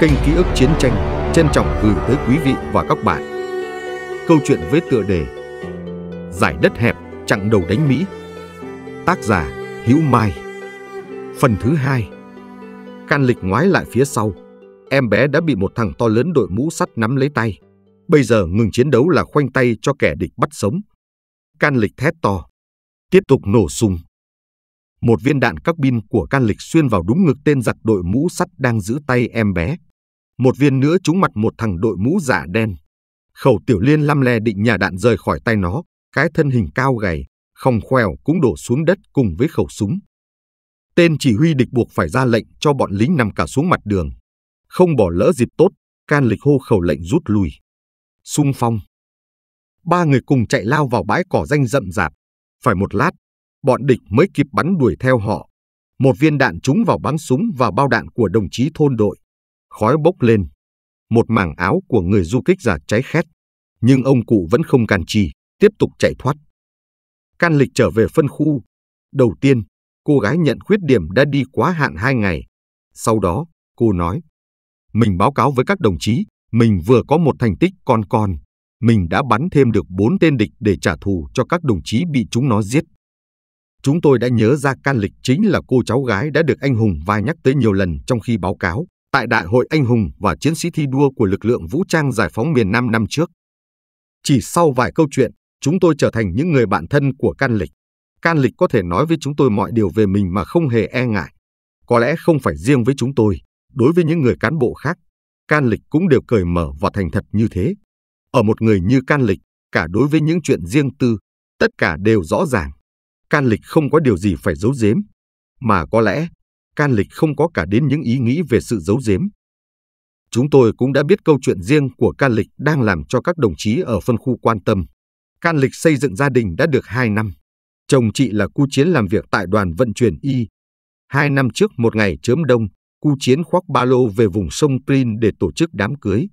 Kênh Ký ức Chiến tranh trân trọng gửi tới quý vị và các bạn câu chuyện với tựa đề Giải đất hẹp chặng đầu đánh Mỹ Tác giả Hữu Mai Phần thứ hai Can lịch ngoái lại phía sau Em bé đã bị một thằng to lớn đội mũ sắt nắm lấy tay Bây giờ ngừng chiến đấu là khoanh tay cho kẻ địch bắt sống Can lịch thét to Tiếp tục nổ súng một viên đạn các bin của can lịch xuyên vào đúng ngực tên giặc đội mũ sắt đang giữ tay em bé. Một viên nữa trúng mặt một thằng đội mũ giả đen. Khẩu tiểu liên lăm le định nhà đạn rời khỏi tay nó, cái thân hình cao gầy, không khoèo cũng đổ xuống đất cùng với khẩu súng. Tên chỉ huy địch buộc phải ra lệnh cho bọn lính nằm cả xuống mặt đường. Không bỏ lỡ dịp tốt, can lịch hô khẩu lệnh rút lui. Xung phong. Ba người cùng chạy lao vào bãi cỏ danh rậm rạp. Phải một lát, bọn địch mới kịp bắn đuổi theo họ. Một viên đạn trúng vào báng súng và bao đạn của đồng chí thôn đội khói bốc lên. Một mảng áo của người du kích giả cháy khét, nhưng ông cụ vẫn không can trì, tiếp tục chạy thoát. Can lịch trở về phân khu. Đầu tiên, cô gái nhận khuyết điểm đã đi quá hạn hai ngày. Sau đó, cô nói, mình báo cáo với các đồng chí, mình vừa có một thành tích con con. Mình đã bắn thêm được bốn tên địch để trả thù cho các đồng chí bị chúng nó giết. Chúng tôi đã nhớ ra can lịch chính là cô cháu gái đã được anh Hùng vai nhắc tới nhiều lần trong khi báo cáo tại Đại hội Anh hùng và Chiến sĩ thi đua của lực lượng vũ trang giải phóng miền Nam năm trước. Chỉ sau vài câu chuyện, chúng tôi trở thành những người bạn thân của Can Lịch. Can Lịch có thể nói với chúng tôi mọi điều về mình mà không hề e ngại. Có lẽ không phải riêng với chúng tôi, đối với những người cán bộ khác, Can Lịch cũng đều cởi mở và thành thật như thế. Ở một người như Can Lịch, cả đối với những chuyện riêng tư, tất cả đều rõ ràng. Can Lịch không có điều gì phải giấu giếm, mà có lẽ can lịch không có cả đến những ý nghĩ về sự giấu giếm. Chúng tôi cũng đã biết câu chuyện riêng của can lịch đang làm cho các đồng chí ở phân khu quan tâm. Can lịch xây dựng gia đình đã được 2 năm. Chồng chị là cu chiến làm việc tại đoàn vận chuyển y. Hai năm trước một ngày chớm đông, cu chiến khoác ba lô về vùng sông Prin để tổ chức đám cưới.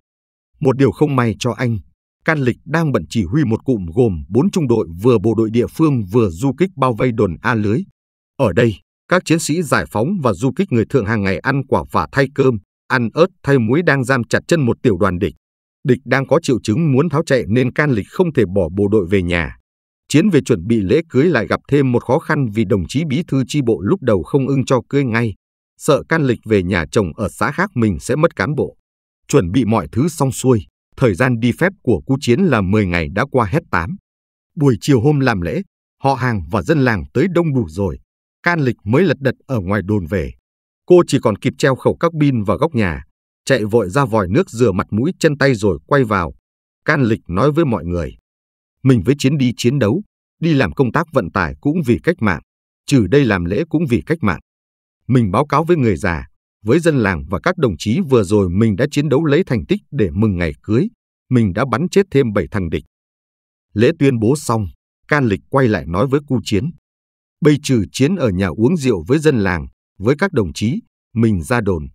Một điều không may cho anh, Can Lịch đang bận chỉ huy một cụm gồm bốn trung đội vừa bộ đội địa phương vừa du kích bao vây đồn A lưới. Ở đây, các chiến sĩ giải phóng và du kích người thượng hàng ngày ăn quả và thay cơm, ăn ớt thay muối đang giam chặt chân một tiểu đoàn địch. Địch đang có triệu chứng muốn tháo chạy nên can lịch không thể bỏ bộ đội về nhà. Chiến về chuẩn bị lễ cưới lại gặp thêm một khó khăn vì đồng chí bí thư chi bộ lúc đầu không ưng cho cưới ngay, sợ can lịch về nhà chồng ở xã khác mình sẽ mất cán bộ. Chuẩn bị mọi thứ xong xuôi, thời gian đi phép của cú chiến là 10 ngày đã qua hết tám. Buổi chiều hôm làm lễ, họ hàng và dân làng tới đông đủ rồi, can lịch mới lật đật ở ngoài đồn về. Cô chỉ còn kịp treo khẩu các pin vào góc nhà, chạy vội ra vòi nước rửa mặt mũi chân tay rồi quay vào. Can lịch nói với mọi người. Mình với chiến đi chiến đấu, đi làm công tác vận tải cũng vì cách mạng, trừ đây làm lễ cũng vì cách mạng. Mình báo cáo với người già, với dân làng và các đồng chí vừa rồi mình đã chiến đấu lấy thành tích để mừng ngày cưới. Mình đã bắn chết thêm 7 thằng địch. Lễ tuyên bố xong, can lịch quay lại nói với cu chiến bây trừ chiến ở nhà uống rượu với dân làng, với các đồng chí, mình ra đồn.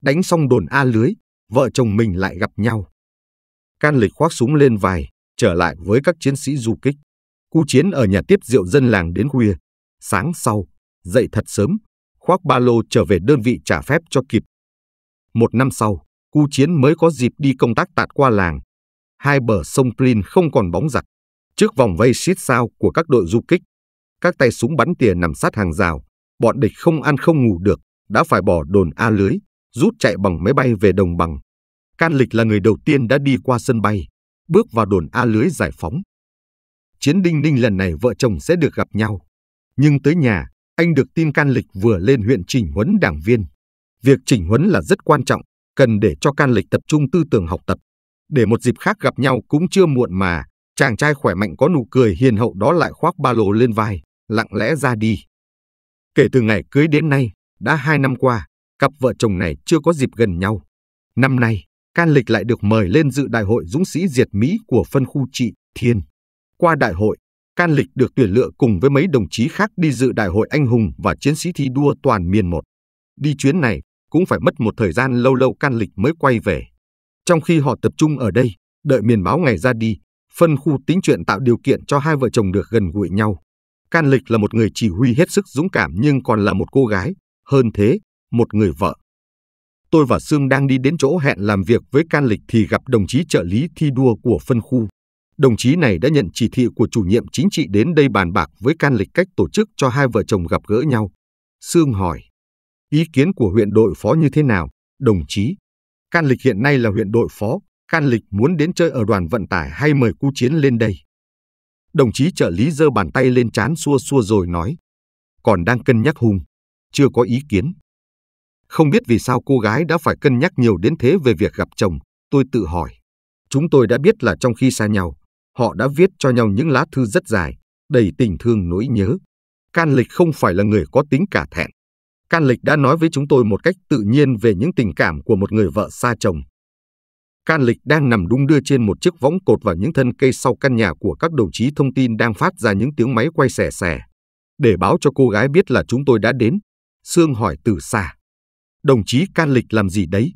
Đánh xong đồn A lưới, vợ chồng mình lại gặp nhau. Can lịch khoác súng lên vai, trở lại với các chiến sĩ du kích. Cu chiến ở nhà tiếp rượu dân làng đến khuya. Sáng sau, dậy thật sớm, khoác ba lô trở về đơn vị trả phép cho kịp. Một năm sau, cu chiến mới có dịp đi công tác tạt qua làng. Hai bờ sông Plin không còn bóng giặc. Trước vòng vây xít sao của các đội du kích, các tay súng bắn tỉa nằm sát hàng rào, bọn địch không ăn không ngủ được, đã phải bỏ đồn A lưới, rút chạy bằng máy bay về đồng bằng. Can Lịch là người đầu tiên đã đi qua sân bay, bước vào đồn A lưới giải phóng. Chiến đinh ninh lần này vợ chồng sẽ được gặp nhau. Nhưng tới nhà, anh được tin Can Lịch vừa lên huyện chỉnh huấn đảng viên. Việc chỉnh huấn là rất quan trọng, cần để cho Can Lịch tập trung tư tưởng học tập. Để một dịp khác gặp nhau cũng chưa muộn mà, chàng trai khỏe mạnh có nụ cười hiền hậu đó lại khoác ba lô lên vai lặng lẽ ra đi. Kể từ ngày cưới đến nay, đã hai năm qua, cặp vợ chồng này chưa có dịp gần nhau. Năm nay, Can Lịch lại được mời lên dự đại hội dũng sĩ diệt Mỹ của phân khu trị Thiên. Qua đại hội, Can Lịch được tuyển lựa cùng với mấy đồng chí khác đi dự đại hội anh hùng và chiến sĩ thi đua toàn miền một. Đi chuyến này cũng phải mất một thời gian lâu lâu Can Lịch mới quay về. Trong khi họ tập trung ở đây, đợi miền báo ngày ra đi, phân khu tính chuyện tạo điều kiện cho hai vợ chồng được gần gũi nhau. Can Lịch là một người chỉ huy hết sức dũng cảm nhưng còn là một cô gái, hơn thế, một người vợ. Tôi và Sương đang đi đến chỗ hẹn làm việc với Can Lịch thì gặp đồng chí trợ lý thi đua của phân khu. Đồng chí này đã nhận chỉ thị của chủ nhiệm chính trị đến đây bàn bạc với Can Lịch cách tổ chức cho hai vợ chồng gặp gỡ nhau. Sương hỏi, ý kiến của huyện đội phó như thế nào, đồng chí? Can Lịch hiện nay là huyện đội phó, Can Lịch muốn đến chơi ở đoàn vận tải hay mời cu chiến lên đây? Đồng chí trợ lý giơ bàn tay lên chán xua xua rồi nói. Còn đang cân nhắc hùng, chưa có ý kiến. Không biết vì sao cô gái đã phải cân nhắc nhiều đến thế về việc gặp chồng, tôi tự hỏi. Chúng tôi đã biết là trong khi xa nhau, họ đã viết cho nhau những lá thư rất dài, đầy tình thương nỗi nhớ. Can Lịch không phải là người có tính cả thẹn. Can Lịch đã nói với chúng tôi một cách tự nhiên về những tình cảm của một người vợ xa chồng, Can Lịch đang nằm đung đưa trên một chiếc võng cột vào những thân cây sau căn nhà của các đồng chí thông tin đang phát ra những tiếng máy quay xẻ xẻ. Để báo cho cô gái biết là chúng tôi đã đến, Sương hỏi từ xa. Đồng chí Can Lịch làm gì đấy?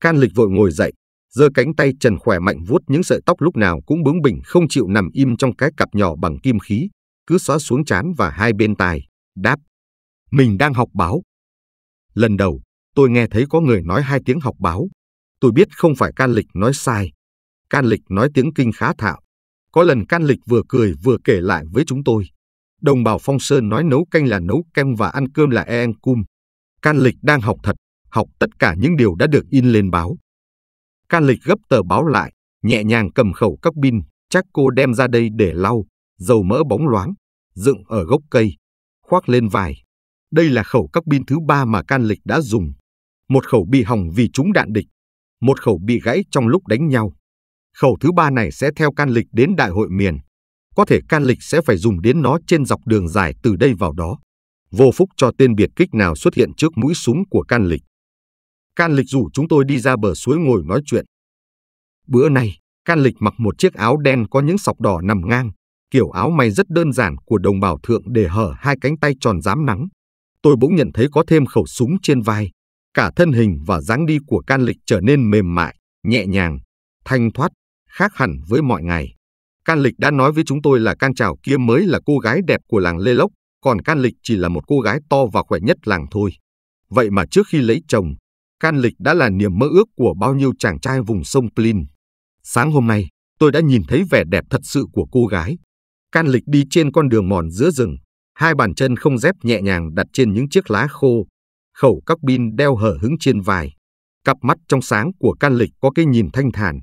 Can Lịch vội ngồi dậy, giơ cánh tay trần khỏe mạnh vuốt những sợi tóc lúc nào cũng bướng bỉnh không chịu nằm im trong cái cặp nhỏ bằng kim khí, cứ xóa xuống trán và hai bên tai, đáp. Mình đang học báo. Lần đầu, tôi nghe thấy có người nói hai tiếng học báo, Tôi biết không phải can lịch nói sai. Can lịch nói tiếng kinh khá thạo. Có lần can lịch vừa cười vừa kể lại với chúng tôi. Đồng bào Phong Sơn nói nấu canh là nấu kem và ăn cơm là e cum. Can lịch đang học thật, học tất cả những điều đã được in lên báo. Can lịch gấp tờ báo lại, nhẹ nhàng cầm khẩu các pin, chắc cô đem ra đây để lau, dầu mỡ bóng loáng, dựng ở gốc cây, khoác lên vải. Đây là khẩu các pin thứ ba mà can lịch đã dùng. Một khẩu bị hỏng vì trúng đạn địch, một khẩu bị gãy trong lúc đánh nhau. Khẩu thứ ba này sẽ theo can lịch đến đại hội miền. Có thể can lịch sẽ phải dùng đến nó trên dọc đường dài từ đây vào đó. Vô phúc cho tên biệt kích nào xuất hiện trước mũi súng của can lịch. Can lịch rủ chúng tôi đi ra bờ suối ngồi nói chuyện. Bữa nay, can lịch mặc một chiếc áo đen có những sọc đỏ nằm ngang. Kiểu áo may rất đơn giản của đồng bào thượng để hở hai cánh tay tròn dám nắng. Tôi bỗng nhận thấy có thêm khẩu súng trên vai, Cả thân hình và dáng đi của can lịch trở nên mềm mại, nhẹ nhàng, thanh thoát, khác hẳn với mọi ngày. Can lịch đã nói với chúng tôi là can trào kia mới là cô gái đẹp của làng Lê Lốc, còn can lịch chỉ là một cô gái to và khỏe nhất làng thôi. Vậy mà trước khi lấy chồng, can lịch đã là niềm mơ ước của bao nhiêu chàng trai vùng sông Plin. Sáng hôm nay, tôi đã nhìn thấy vẻ đẹp thật sự của cô gái. Can lịch đi trên con đường mòn giữa rừng, hai bàn chân không dép nhẹ nhàng đặt trên những chiếc lá khô, khẩu các pin đeo hở hứng trên vai. Cặp mắt trong sáng của can lịch có cái nhìn thanh thản,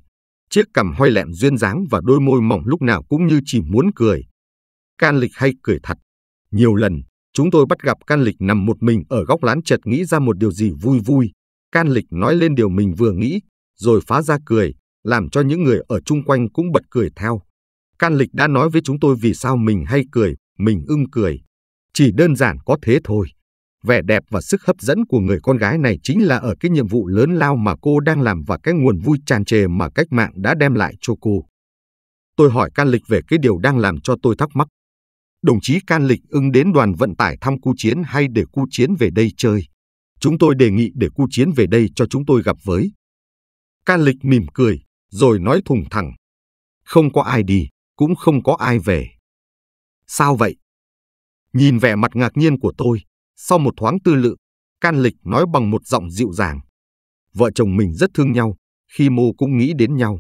chiếc cằm hoi lẹm duyên dáng và đôi môi mỏng lúc nào cũng như chỉ muốn cười. Can lịch hay cười thật. Nhiều lần, chúng tôi bắt gặp can lịch nằm một mình ở góc lán chợt nghĩ ra một điều gì vui vui. Can lịch nói lên điều mình vừa nghĩ, rồi phá ra cười, làm cho những người ở chung quanh cũng bật cười theo. Can lịch đã nói với chúng tôi vì sao mình hay cười, mình ưng cười. Chỉ đơn giản có thế thôi vẻ đẹp và sức hấp dẫn của người con gái này chính là ở cái nhiệm vụ lớn lao mà cô đang làm và cái nguồn vui tràn trề mà cách mạng đã đem lại cho cô. Tôi hỏi Can Lịch về cái điều đang làm cho tôi thắc mắc. Đồng chí Can Lịch ưng đến đoàn vận tải thăm cu chiến hay để cu chiến về đây chơi? Chúng tôi đề nghị để cu chiến về đây cho chúng tôi gặp với. Can Lịch mỉm cười, rồi nói thùng thẳng. Không có ai đi, cũng không có ai về. Sao vậy? Nhìn vẻ mặt ngạc nhiên của tôi, sau một thoáng tư lự, can lịch nói bằng một giọng dịu dàng. Vợ chồng mình rất thương nhau, khi mô cũng nghĩ đến nhau.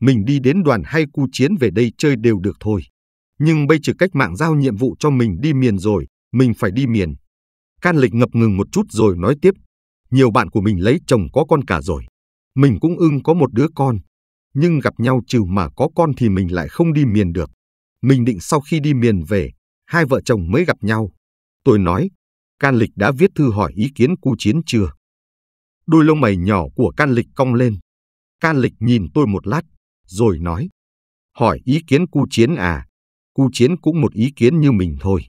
Mình đi đến đoàn hay cu chiến về đây chơi đều được thôi. Nhưng bây trừ cách mạng giao nhiệm vụ cho mình đi miền rồi, mình phải đi miền. Can lịch ngập ngừng một chút rồi nói tiếp. Nhiều bạn của mình lấy chồng có con cả rồi. Mình cũng ưng có một đứa con. Nhưng gặp nhau trừ mà có con thì mình lại không đi miền được. Mình định sau khi đi miền về, hai vợ chồng mới gặp nhau. Tôi nói, Can Lịch đã viết thư hỏi ý kiến cu chiến chưa? Đôi lông mày nhỏ của Can Lịch cong lên. Can Lịch nhìn tôi một lát, rồi nói. Hỏi ý kiến cu chiến à? Cu chiến cũng một ý kiến như mình thôi.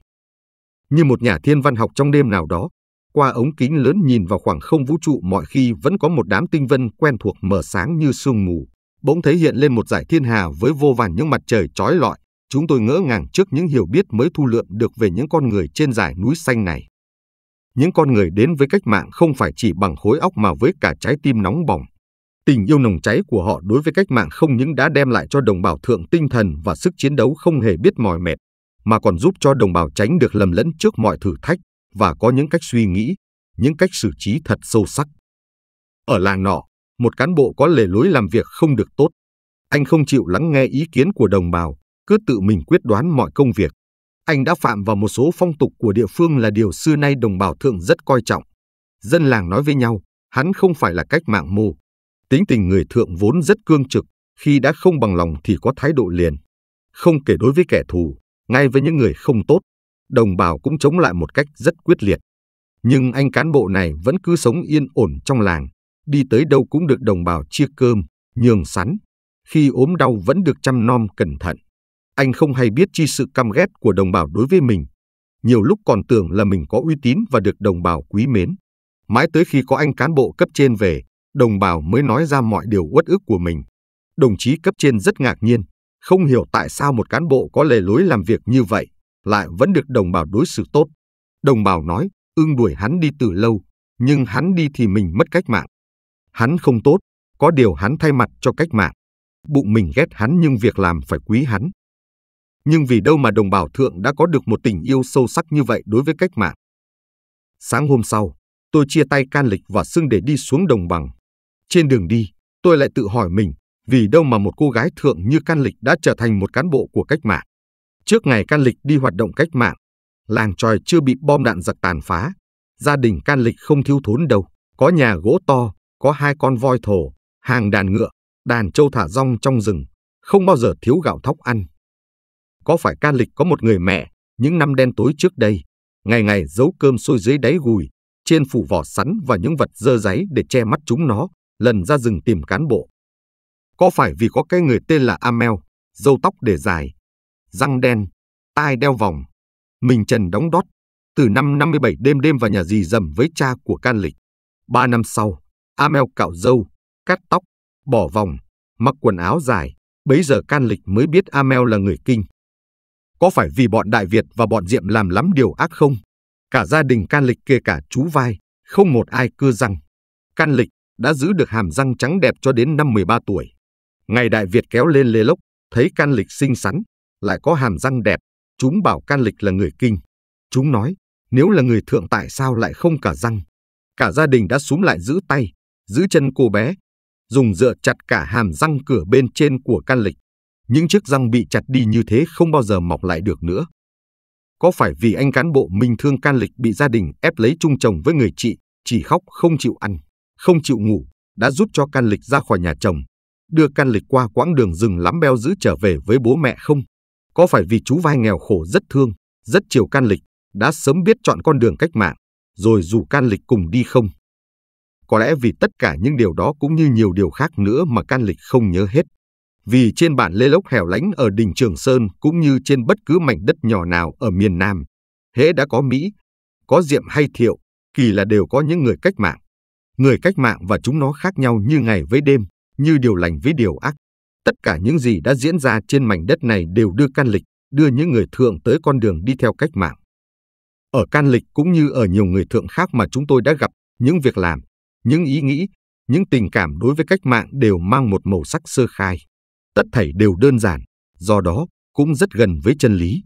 Như một nhà thiên văn học trong đêm nào đó, qua ống kính lớn nhìn vào khoảng không vũ trụ mọi khi vẫn có một đám tinh vân quen thuộc mở sáng như sương mù, bỗng thấy hiện lên một giải thiên hà với vô vàn những mặt trời trói lọi. Chúng tôi ngỡ ngàng trước những hiểu biết mới thu lượm được về những con người trên dải núi xanh này những con người đến với cách mạng không phải chỉ bằng khối óc mà với cả trái tim nóng bỏng. Tình yêu nồng cháy của họ đối với cách mạng không những đã đem lại cho đồng bào thượng tinh thần và sức chiến đấu không hề biết mỏi mệt, mà còn giúp cho đồng bào tránh được lầm lẫn trước mọi thử thách và có những cách suy nghĩ, những cách xử trí thật sâu sắc. Ở làng nọ, một cán bộ có lề lối làm việc không được tốt. Anh không chịu lắng nghe ý kiến của đồng bào, cứ tự mình quyết đoán mọi công việc, anh đã phạm vào một số phong tục của địa phương là điều xưa nay đồng bào thượng rất coi trọng. Dân làng nói với nhau, hắn không phải là cách mạng mù Tính tình người thượng vốn rất cương trực, khi đã không bằng lòng thì có thái độ liền. Không kể đối với kẻ thù, ngay với những người không tốt, đồng bào cũng chống lại một cách rất quyết liệt. Nhưng anh cán bộ này vẫn cứ sống yên ổn trong làng, đi tới đâu cũng được đồng bào chia cơm, nhường sắn, khi ốm đau vẫn được chăm nom cẩn thận. Anh không hay biết chi sự căm ghét của đồng bào đối với mình. Nhiều lúc còn tưởng là mình có uy tín và được đồng bào quý mến. Mãi tới khi có anh cán bộ cấp trên về, đồng bào mới nói ra mọi điều uất ức của mình. Đồng chí cấp trên rất ngạc nhiên, không hiểu tại sao một cán bộ có lề lối làm việc như vậy lại vẫn được đồng bào đối xử tốt. Đồng bào nói, ưng đuổi hắn đi từ lâu, nhưng hắn đi thì mình mất cách mạng. Hắn không tốt, có điều hắn thay mặt cho cách mạng. Bụng mình ghét hắn nhưng việc làm phải quý hắn nhưng vì đâu mà đồng bào thượng đã có được một tình yêu sâu sắc như vậy đối với cách mạng. Sáng hôm sau, tôi chia tay can lịch và xưng để đi xuống đồng bằng. Trên đường đi, tôi lại tự hỏi mình, vì đâu mà một cô gái thượng như can lịch đã trở thành một cán bộ của cách mạng. Trước ngày can lịch đi hoạt động cách mạng, làng tròi chưa bị bom đạn giặc tàn phá. Gia đình can lịch không thiếu thốn đâu, có nhà gỗ to, có hai con voi thổ, hàng đàn ngựa, đàn trâu thả rong trong rừng, không bao giờ thiếu gạo thóc ăn có phải ca lịch có một người mẹ, những năm đen tối trước đây, ngày ngày giấu cơm sôi dưới đáy gùi, trên phủ vỏ sắn và những vật dơ giấy để che mắt chúng nó, lần ra rừng tìm cán bộ. Có phải vì có cái người tên là Amel, dâu tóc để dài, răng đen, tai đeo vòng, mình trần đóng đót, từ năm 57 đêm đêm vào nhà dì dầm với cha của can lịch. Ba năm sau, Amel cạo dâu, cắt tóc, bỏ vòng, mặc quần áo dài, bấy giờ can lịch mới biết Amel là người kinh, có phải vì bọn Đại Việt và bọn Diệm làm lắm điều ác không? Cả gia đình can lịch kể cả chú vai, không một ai cưa răng. Can lịch đã giữ được hàm răng trắng đẹp cho đến năm 13 tuổi. Ngày Đại Việt kéo lên Lê Lốc, thấy can lịch xinh xắn, lại có hàm răng đẹp, chúng bảo can lịch là người kinh. Chúng nói, nếu là người thượng tại sao lại không cả răng? Cả gia đình đã súng lại giữ tay, giữ chân cô bé, dùng dựa chặt cả hàm răng cửa bên trên của can lịch những chiếc răng bị chặt đi như thế không bao giờ mọc lại được nữa. Có phải vì anh cán bộ Minh Thương can lịch bị gia đình ép lấy chung chồng với người chị, chỉ khóc không chịu ăn, không chịu ngủ, đã giúp cho can lịch ra khỏi nhà chồng, đưa can lịch qua quãng đường rừng lắm beo giữ trở về với bố mẹ không? Có phải vì chú vai nghèo khổ rất thương, rất chiều can lịch, đã sớm biết chọn con đường cách mạng, rồi dù can lịch cùng đi không? Có lẽ vì tất cả những điều đó cũng như nhiều điều khác nữa mà can lịch không nhớ hết vì trên bản lê lốc hẻo lánh ở đỉnh Trường Sơn cũng như trên bất cứ mảnh đất nhỏ nào ở miền Nam, hễ đã có Mỹ, có Diệm hay Thiệu, kỳ là đều có những người cách mạng. Người cách mạng và chúng nó khác nhau như ngày với đêm, như điều lành với điều ác. Tất cả những gì đã diễn ra trên mảnh đất này đều đưa can lịch, đưa những người thượng tới con đường đi theo cách mạng. Ở can lịch cũng như ở nhiều người thượng khác mà chúng tôi đã gặp, những việc làm, những ý nghĩ, những tình cảm đối với cách mạng đều mang một màu sắc sơ khai tất thảy đều đơn giản, do đó cũng rất gần với chân lý.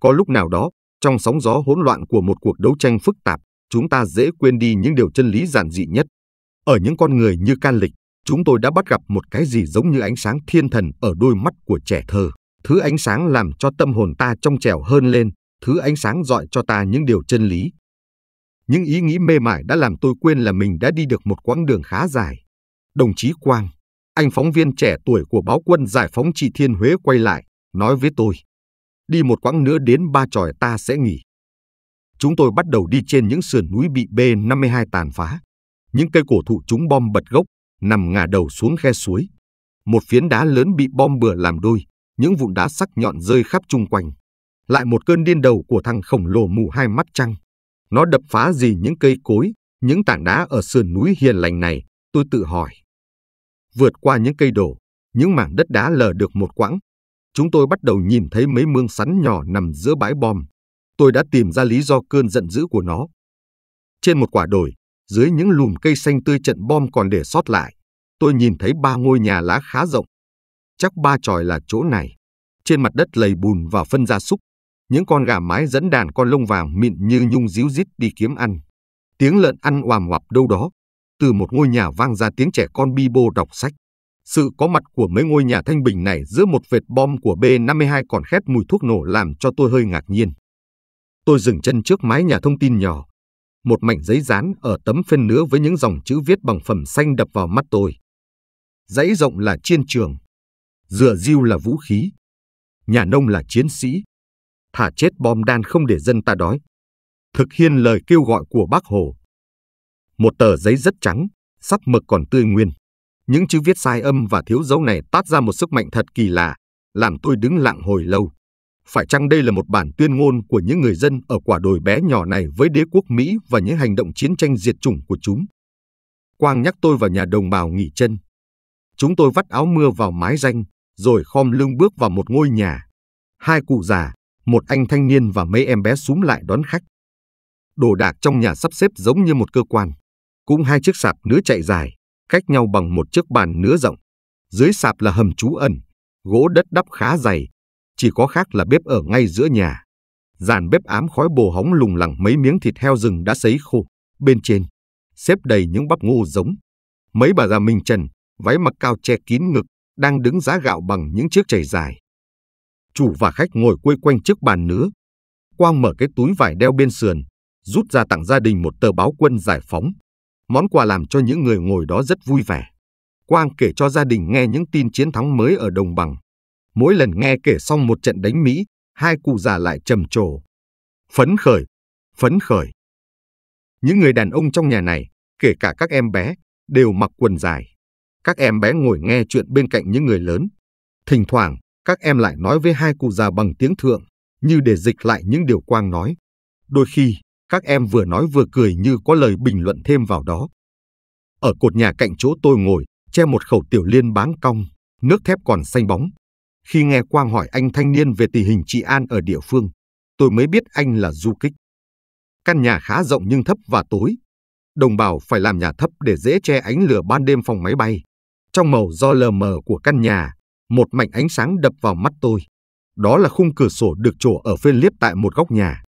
Có lúc nào đó, trong sóng gió hỗn loạn của một cuộc đấu tranh phức tạp, chúng ta dễ quên đi những điều chân lý giản dị nhất. Ở những con người như can lịch, chúng tôi đã bắt gặp một cái gì giống như ánh sáng thiên thần ở đôi mắt của trẻ thơ. Thứ ánh sáng làm cho tâm hồn ta trong trẻo hơn lên, thứ ánh sáng dọi cho ta những điều chân lý. Những ý nghĩ mê mải đã làm tôi quên là mình đã đi được một quãng đường khá dài. Đồng chí Quang anh phóng viên trẻ tuổi của báo quân giải phóng trị thiên Huế quay lại, nói với tôi. Đi một quãng nữa đến ba tròi ta sẽ nghỉ. Chúng tôi bắt đầu đi trên những sườn núi bị B-52 tàn phá. Những cây cổ thụ chúng bom bật gốc, nằm ngả đầu xuống khe suối. Một phiến đá lớn bị bom bừa làm đôi, những vụn đá sắc nhọn rơi khắp chung quanh. Lại một cơn điên đầu của thằng khổng lồ mù hai mắt trăng. Nó đập phá gì những cây cối, những tảng đá ở sườn núi hiền lành này, tôi tự hỏi. Vượt qua những cây đổ, những mảng đất đá lờ được một quãng, chúng tôi bắt đầu nhìn thấy mấy mương sắn nhỏ nằm giữa bãi bom. Tôi đã tìm ra lý do cơn giận dữ của nó. Trên một quả đồi, dưới những lùm cây xanh tươi trận bom còn để sót lại, tôi nhìn thấy ba ngôi nhà lá khá rộng. Chắc ba tròi là chỗ này. Trên mặt đất lầy bùn và phân gia súc, những con gà mái dẫn đàn con lông vàng mịn như nhung díu dít đi kiếm ăn. Tiếng lợn ăn oàm oạp đâu đó, từ một ngôi nhà vang ra tiếng trẻ con bi bô đọc sách. Sự có mặt của mấy ngôi nhà thanh bình này giữa một vệt bom của B-52 còn khét mùi thuốc nổ làm cho tôi hơi ngạc nhiên. Tôi dừng chân trước mái nhà thông tin nhỏ. Một mảnh giấy dán ở tấm phên nứa với những dòng chữ viết bằng phẩm xanh đập vào mắt tôi. Dãy rộng là chiên trường. Dừa diêu là vũ khí. Nhà nông là chiến sĩ. Thả chết bom đan không để dân ta đói. Thực hiện lời kêu gọi của bác Hồ một tờ giấy rất trắng, sắc mực còn tươi nguyên. Những chữ viết sai âm và thiếu dấu này tát ra một sức mạnh thật kỳ lạ, làm tôi đứng lặng hồi lâu. Phải chăng đây là một bản tuyên ngôn của những người dân ở quả đồi bé nhỏ này với đế quốc Mỹ và những hành động chiến tranh diệt chủng của chúng? Quang nhắc tôi vào nhà đồng bào nghỉ chân. Chúng tôi vắt áo mưa vào mái danh, rồi khom lưng bước vào một ngôi nhà. Hai cụ già, một anh thanh niên và mấy em bé súng lại đón khách. Đồ đạc trong nhà sắp xếp giống như một cơ quan cũng hai chiếc sạp nứa chạy dài, cách nhau bằng một chiếc bàn nứa rộng. Dưới sạp là hầm trú ẩn, gỗ đất đắp khá dày, chỉ có khác là bếp ở ngay giữa nhà. Dàn bếp ám khói bồ hóng lùng lẳng mấy miếng thịt heo rừng đã sấy khô, bên trên xếp đầy những bắp ngô giống. Mấy bà già Minh trần, váy mặc cao che kín ngực, đang đứng giá gạo bằng những chiếc chày dài. Chủ và khách ngồi quây quanh chiếc bàn nứa. Quang mở cái túi vải đeo bên sườn, rút ra tặng gia đình một tờ báo quân giải phóng. Món quà làm cho những người ngồi đó rất vui vẻ. Quang kể cho gia đình nghe những tin chiến thắng mới ở đồng bằng. Mỗi lần nghe kể xong một trận đánh Mỹ, hai cụ già lại trầm trồ. Phấn khởi, phấn khởi. Những người đàn ông trong nhà này, kể cả các em bé, đều mặc quần dài. Các em bé ngồi nghe chuyện bên cạnh những người lớn. Thỉnh thoảng, các em lại nói với hai cụ già bằng tiếng thượng, như để dịch lại những điều Quang nói. Đôi khi, các em vừa nói vừa cười như có lời bình luận thêm vào đó. Ở cột nhà cạnh chỗ tôi ngồi, che một khẩu tiểu liên báng cong, nước thép còn xanh bóng. Khi nghe Quang hỏi anh thanh niên về tình hình trị an ở địa phương, tôi mới biết anh là du kích. Căn nhà khá rộng nhưng thấp và tối. Đồng bào phải làm nhà thấp để dễ che ánh lửa ban đêm phòng máy bay. Trong màu do lờ mờ của căn nhà, một mảnh ánh sáng đập vào mắt tôi. Đó là khung cửa sổ được trổ ở phên liếp tại một góc nhà.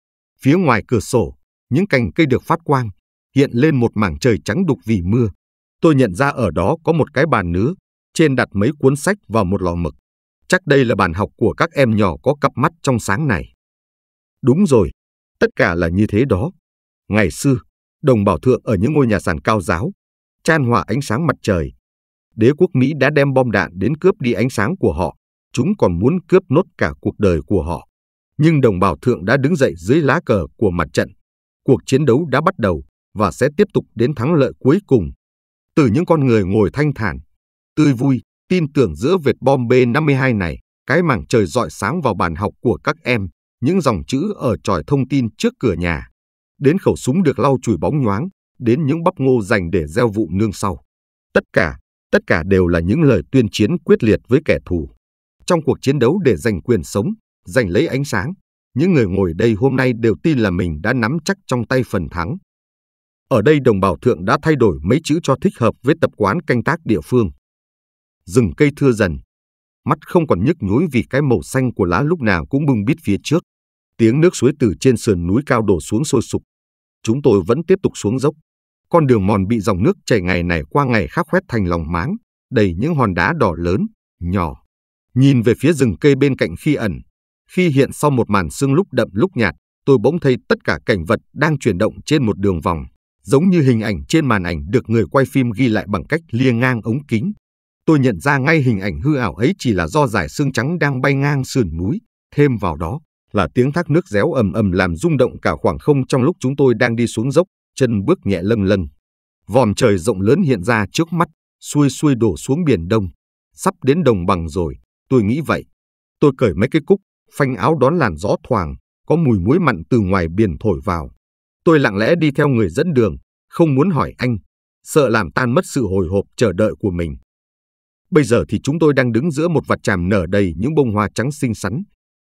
Phía ngoài cửa sổ, những cành cây được phát quang, hiện lên một mảng trời trắng đục vì mưa. Tôi nhận ra ở đó có một cái bàn nứa, trên đặt mấy cuốn sách và một lò mực. Chắc đây là bàn học của các em nhỏ có cặp mắt trong sáng này. Đúng rồi, tất cả là như thế đó. Ngày xưa, đồng bảo thượng ở những ngôi nhà sàn cao giáo, chan hòa ánh sáng mặt trời. Đế quốc Mỹ đã đem bom đạn đến cướp đi ánh sáng của họ, chúng còn muốn cướp nốt cả cuộc đời của họ. Nhưng đồng bảo thượng đã đứng dậy dưới lá cờ của mặt trận cuộc chiến đấu đã bắt đầu và sẽ tiếp tục đến thắng lợi cuối cùng. Từ những con người ngồi thanh thản, tươi vui, tin tưởng giữa Việt bom B52 này, cái mảng trời rọi sáng vào bàn học của các em, những dòng chữ ở tròi thông tin trước cửa nhà, đến khẩu súng được lau chùi bóng nhoáng, đến những bắp ngô dành để gieo vụ nương sau. Tất cả, tất cả đều là những lời tuyên chiến quyết liệt với kẻ thù. Trong cuộc chiến đấu để giành quyền sống, giành lấy ánh sáng, những người ngồi đây hôm nay đều tin là mình đã nắm chắc trong tay phần thắng. Ở đây đồng bào thượng đã thay đổi mấy chữ cho thích hợp với tập quán canh tác địa phương. Rừng cây thưa dần, mắt không còn nhức nhối vì cái màu xanh của lá lúc nào cũng bưng bít phía trước. Tiếng nước suối từ trên sườn núi cao đổ xuống sôi sục. Chúng tôi vẫn tiếp tục xuống dốc. Con đường mòn bị dòng nước chảy ngày này qua ngày khác khoét thành lòng máng, đầy những hòn đá đỏ lớn, nhỏ. Nhìn về phía rừng cây bên cạnh khi ẩn, khi hiện sau một màn sương lúc đậm lúc nhạt, tôi bỗng thấy tất cả cảnh vật đang chuyển động trên một đường vòng, giống như hình ảnh trên màn ảnh được người quay phim ghi lại bằng cách lia ngang ống kính. Tôi nhận ra ngay hình ảnh hư ảo ấy chỉ là do dải sương trắng đang bay ngang sườn núi, thêm vào đó là tiếng thác nước réo ầm ầm làm rung động cả khoảng không trong lúc chúng tôi đang đi xuống dốc, chân bước nhẹ lâng lâng. Vòm trời rộng lớn hiện ra trước mắt, xuôi xuôi đổ xuống biển đông. Sắp đến đồng bằng rồi, tôi nghĩ vậy. Tôi cởi mấy cái cúc phanh áo đón làn gió thoảng, có mùi muối mặn từ ngoài biển thổi vào. Tôi lặng lẽ đi theo người dẫn đường, không muốn hỏi anh, sợ làm tan mất sự hồi hộp chờ đợi của mình. Bây giờ thì chúng tôi đang đứng giữa một vạt tràm nở đầy những bông hoa trắng xinh xắn,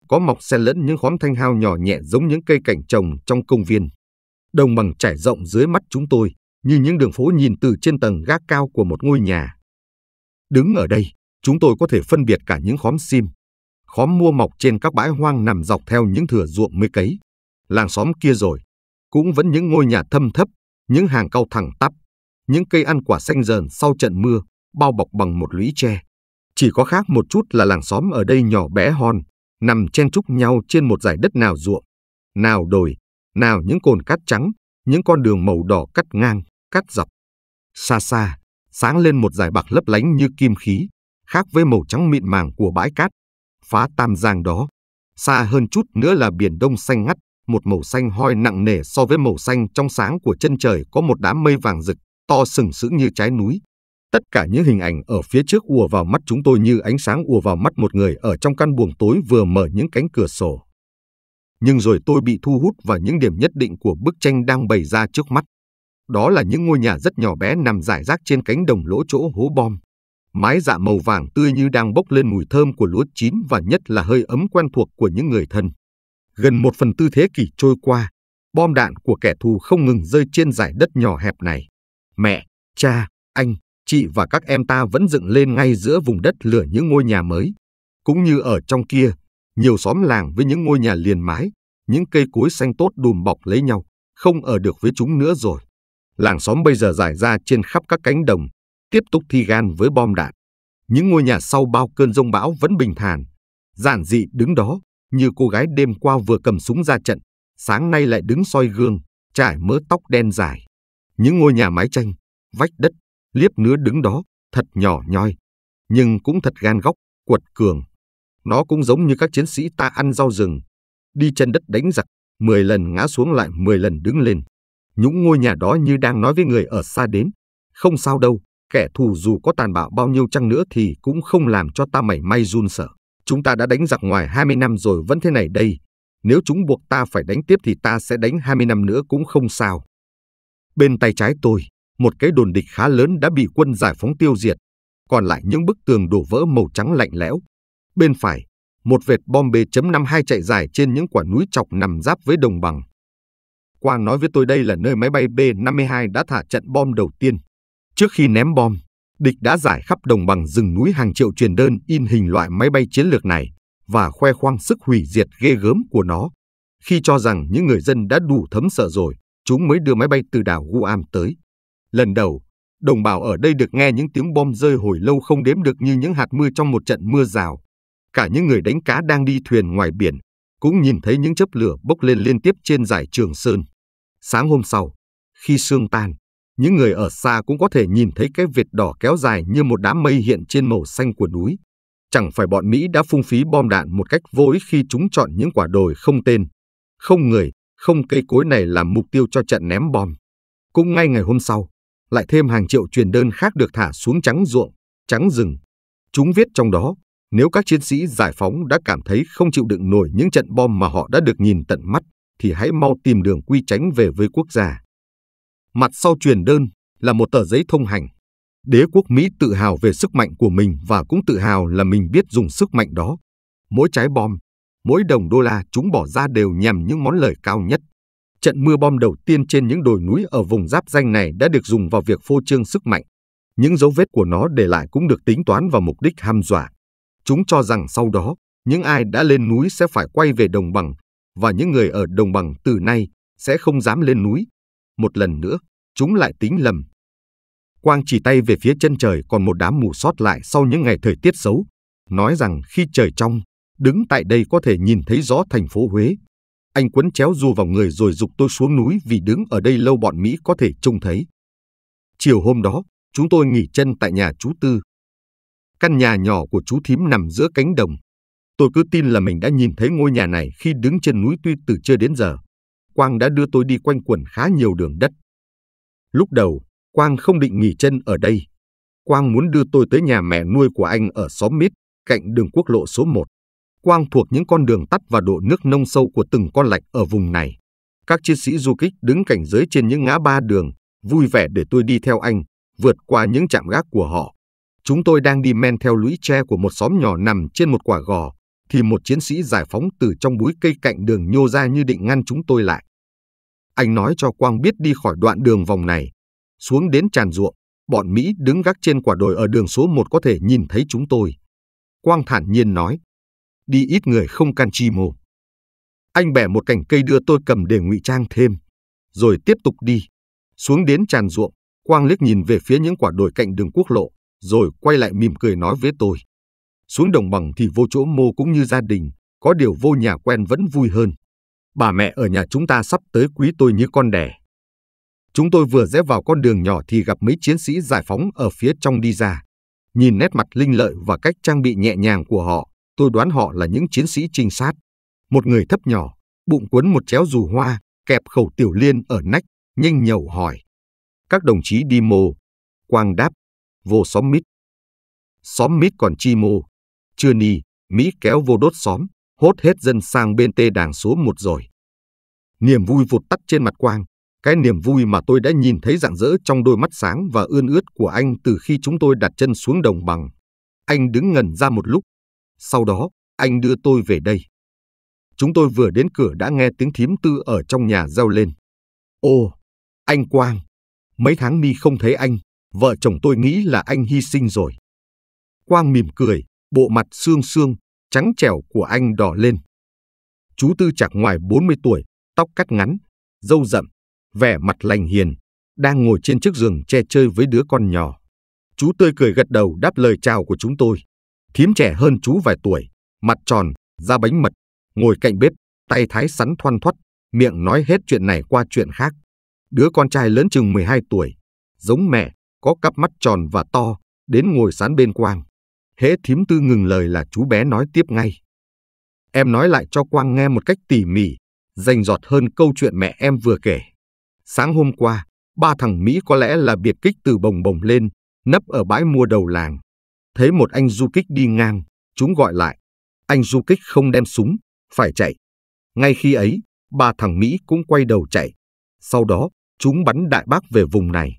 có mọc xen lẫn những khóm thanh hao nhỏ nhẹ giống những cây cảnh trồng trong công viên. Đồng bằng trải rộng dưới mắt chúng tôi, như những đường phố nhìn từ trên tầng gác cao của một ngôi nhà. Đứng ở đây, chúng tôi có thể phân biệt cả những khóm sim, khó mua mọc trên các bãi hoang nằm dọc theo những thửa ruộng mới cấy. Làng xóm kia rồi, cũng vẫn những ngôi nhà thâm thấp, những hàng cao thẳng tắp, những cây ăn quả xanh dờn sau trận mưa, bao bọc bằng một lũy tre. Chỉ có khác một chút là làng xóm ở đây nhỏ bé hòn, nằm chen chúc nhau trên một dải đất nào ruộng, nào đồi, nào những cồn cát trắng, những con đường màu đỏ cắt ngang, cắt dọc. Xa xa, sáng lên một dải bạc lấp lánh như kim khí, khác với màu trắng mịn màng của bãi cát, phá tam giang đó. Xa hơn chút nữa là biển đông xanh ngắt, một màu xanh hoi nặng nề so với màu xanh trong sáng của chân trời có một đám mây vàng rực, to sừng sững như trái núi. Tất cả những hình ảnh ở phía trước ùa vào mắt chúng tôi như ánh sáng ùa vào mắt một người ở trong căn buồng tối vừa mở những cánh cửa sổ. Nhưng rồi tôi bị thu hút vào những điểm nhất định của bức tranh đang bày ra trước mắt. Đó là những ngôi nhà rất nhỏ bé nằm rải rác trên cánh đồng lỗ chỗ hố bom mái dạ màu vàng tươi như đang bốc lên mùi thơm của lúa chín và nhất là hơi ấm quen thuộc của những người thân. Gần một phần tư thế kỷ trôi qua, bom đạn của kẻ thù không ngừng rơi trên giải đất nhỏ hẹp này. Mẹ, cha, anh, chị và các em ta vẫn dựng lên ngay giữa vùng đất lửa những ngôi nhà mới. Cũng như ở trong kia, nhiều xóm làng với những ngôi nhà liền mái, những cây cối xanh tốt đùm bọc lấy nhau, không ở được với chúng nữa rồi. Làng xóm bây giờ dài ra trên khắp các cánh đồng, tiếp tục thi gan với bom đạn. Những ngôi nhà sau bao cơn rông bão vẫn bình thản, giản dị đứng đó như cô gái đêm qua vừa cầm súng ra trận, sáng nay lại đứng soi gương, trải mớ tóc đen dài. Những ngôi nhà mái tranh, vách đất, liếp nứa đứng đó, thật nhỏ nhoi, nhưng cũng thật gan góc, quật cường. Nó cũng giống như các chiến sĩ ta ăn rau rừng, đi chân đất đánh giặc, 10 lần ngã xuống lại 10 lần đứng lên. Những ngôi nhà đó như đang nói với người ở xa đến, không sao đâu, Kẻ thù dù có tàn bạo bao nhiêu chăng nữa thì cũng không làm cho ta mảy may run sợ. Chúng ta đã đánh giặc ngoài 20 năm rồi vẫn thế này đây. Nếu chúng buộc ta phải đánh tiếp thì ta sẽ đánh 20 năm nữa cũng không sao. Bên tay trái tôi, một cái đồn địch khá lớn đã bị quân giải phóng tiêu diệt. Còn lại những bức tường đổ vỡ màu trắng lạnh lẽo. Bên phải, một vệt bom B.52 chạy dài trên những quả núi chọc nằm giáp với đồng bằng. Quang nói với tôi đây là nơi máy bay B-52 đã thả trận bom đầu tiên. Trước khi ném bom, địch đã giải khắp đồng bằng rừng núi hàng triệu truyền đơn in hình loại máy bay chiến lược này và khoe khoang sức hủy diệt ghê gớm của nó. Khi cho rằng những người dân đã đủ thấm sợ rồi, chúng mới đưa máy bay từ đảo Guam tới. Lần đầu, đồng bào ở đây được nghe những tiếng bom rơi hồi lâu không đếm được như những hạt mưa trong một trận mưa rào. Cả những người đánh cá đang đi thuyền ngoài biển cũng nhìn thấy những chớp lửa bốc lên liên tiếp trên dải Trường Sơn. Sáng hôm sau, khi sương tan, những người ở xa cũng có thể nhìn thấy cái vệt đỏ kéo dài như một đám mây hiện trên màu xanh của núi. Chẳng phải bọn Mỹ đã phung phí bom đạn một cách vô ích khi chúng chọn những quả đồi không tên, không người, không cây cối này làm mục tiêu cho trận ném bom. Cũng ngay ngày hôm sau, lại thêm hàng triệu truyền đơn khác được thả xuống trắng ruộng, trắng rừng. Chúng viết trong đó, nếu các chiến sĩ giải phóng đã cảm thấy không chịu đựng nổi những trận bom mà họ đã được nhìn tận mắt, thì hãy mau tìm đường quy tránh về với quốc gia. Mặt sau truyền đơn là một tờ giấy thông hành. Đế quốc Mỹ tự hào về sức mạnh của mình và cũng tự hào là mình biết dùng sức mạnh đó. Mỗi trái bom, mỗi đồng đô la chúng bỏ ra đều nhằm những món lời cao nhất. Trận mưa bom đầu tiên trên những đồi núi ở vùng giáp danh này đã được dùng vào việc phô trương sức mạnh. Những dấu vết của nó để lại cũng được tính toán vào mục đích ham dọa. Chúng cho rằng sau đó, những ai đã lên núi sẽ phải quay về đồng bằng, và những người ở đồng bằng từ nay sẽ không dám lên núi một lần nữa, chúng lại tính lầm. Quang chỉ tay về phía chân trời còn một đám mù sót lại sau những ngày thời tiết xấu, nói rằng khi trời trong, đứng tại đây có thể nhìn thấy rõ thành phố Huế. Anh quấn chéo du vào người rồi dục tôi xuống núi vì đứng ở đây lâu bọn Mỹ có thể trông thấy. Chiều hôm đó, chúng tôi nghỉ chân tại nhà chú Tư. Căn nhà nhỏ của chú Thím nằm giữa cánh đồng. Tôi cứ tin là mình đã nhìn thấy ngôi nhà này khi đứng trên núi tuy từ chưa đến giờ. Quang đã đưa tôi đi quanh quẩn khá nhiều đường đất. Lúc đầu, Quang không định nghỉ chân ở đây. Quang muốn đưa tôi tới nhà mẹ nuôi của anh ở xóm Mít, cạnh đường quốc lộ số 1. Quang thuộc những con đường tắt và độ nước nông sâu của từng con lạch ở vùng này. Các chiến sĩ du kích đứng cảnh giới trên những ngã ba đường, vui vẻ để tôi đi theo anh, vượt qua những trạm gác của họ. Chúng tôi đang đi men theo lũy tre của một xóm nhỏ nằm trên một quả gò, thì một chiến sĩ giải phóng từ trong bụi cây cạnh đường nhô ra như định ngăn chúng tôi lại. Anh nói cho Quang biết đi khỏi đoạn đường vòng này, xuống đến tràn ruộng, bọn Mỹ đứng gác trên quả đồi ở đường số 1 có thể nhìn thấy chúng tôi. Quang thản nhiên nói, đi ít người không can chi mồm. Anh bẻ một cành cây đưa tôi cầm để ngụy trang thêm, rồi tiếp tục đi. Xuống đến tràn ruộng, Quang liếc nhìn về phía những quả đồi cạnh đường quốc lộ, rồi quay lại mỉm cười nói với tôi. Xuống đồng bằng thì vô chỗ mô cũng như gia đình, có điều vô nhà quen vẫn vui hơn. Bà mẹ ở nhà chúng ta sắp tới quý tôi như con đẻ. Chúng tôi vừa rẽ vào con đường nhỏ thì gặp mấy chiến sĩ giải phóng ở phía trong đi ra. Nhìn nét mặt linh lợi và cách trang bị nhẹ nhàng của họ, tôi đoán họ là những chiến sĩ trinh sát. Một người thấp nhỏ, bụng quấn một chéo dù hoa, kẹp khẩu tiểu liên ở nách, nhanh nhẩu hỏi. Các đồng chí đi mồ. Quang đáp, vô xóm mít. Xóm mít còn chi mồ, chưa ni, Mỹ kéo vô đốt xóm, hốt hết dân sang bên tê đảng số một rồi. Niềm vui vụt tắt trên mặt Quang, cái niềm vui mà tôi đã nhìn thấy rạng rỡ trong đôi mắt sáng và ươn ướt của anh từ khi chúng tôi đặt chân xuống đồng bằng. Anh đứng ngần ra một lúc, sau đó anh đưa tôi về đây. Chúng tôi vừa đến cửa đã nghe tiếng thím tư ở trong nhà reo lên. Ô, anh Quang, mấy tháng ni không thấy anh, vợ chồng tôi nghĩ là anh hy sinh rồi. Quang mỉm cười, bộ mặt xương xương, trắng trẻo của anh đỏ lên. Chú Tư chạc ngoài 40 tuổi, tóc cắt ngắn, râu rậm, vẻ mặt lành hiền, đang ngồi trên chiếc giường che chơi với đứa con nhỏ. Chú tươi cười gật đầu đáp lời chào của chúng tôi. Thím trẻ hơn chú vài tuổi, mặt tròn, da bánh mật, ngồi cạnh bếp, tay thái sắn thoăn thoắt, miệng nói hết chuyện này qua chuyện khác. Đứa con trai lớn chừng 12 tuổi, giống mẹ, có cặp mắt tròn và to, đến ngồi sán bên Quang. Hế thím tư ngừng lời là chú bé nói tiếp ngay. Em nói lại cho Quang nghe một cách tỉ mỉ, dành giọt hơn câu chuyện mẹ em vừa kể. Sáng hôm qua, ba thằng Mỹ có lẽ là biệt kích từ bồng bồng lên, nấp ở bãi mua đầu làng. Thấy một anh du kích đi ngang, chúng gọi lại. Anh du kích không đem súng, phải chạy. Ngay khi ấy, ba thằng Mỹ cũng quay đầu chạy. Sau đó, chúng bắn đại bác về vùng này.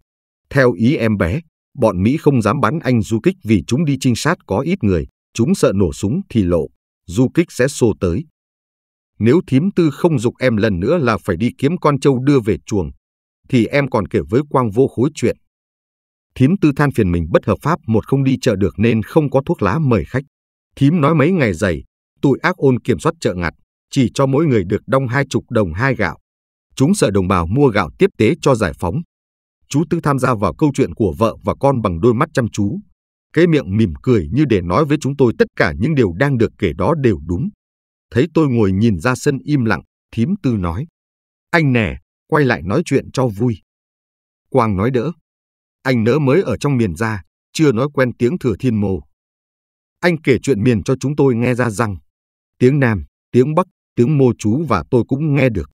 Theo ý em bé, Bọn Mỹ không dám bắn anh du kích vì chúng đi trinh sát có ít người, chúng sợ nổ súng thì lộ, du kích sẽ xô tới. Nếu thím tư không dục em lần nữa là phải đi kiếm con trâu đưa về chuồng, thì em còn kể với quang vô khối chuyện. Thím tư than phiền mình bất hợp pháp một không đi chợ được nên không có thuốc lá mời khách. Thím nói mấy ngày dày, tụi ác ôn kiểm soát chợ ngặt, chỉ cho mỗi người được đong hai chục đồng hai gạo. Chúng sợ đồng bào mua gạo tiếp tế cho giải phóng, chú Tư tham gia vào câu chuyện của vợ và con bằng đôi mắt chăm chú. Cái miệng mỉm cười như để nói với chúng tôi tất cả những điều đang được kể đó đều đúng. Thấy tôi ngồi nhìn ra sân im lặng, thím Tư nói. Anh nè, quay lại nói chuyện cho vui. Quang nói đỡ. Anh nỡ mới ở trong miền ra, chưa nói quen tiếng thừa thiên mồ. Anh kể chuyện miền cho chúng tôi nghe ra rằng tiếng Nam, tiếng Bắc, tiếng mô chú và tôi cũng nghe được.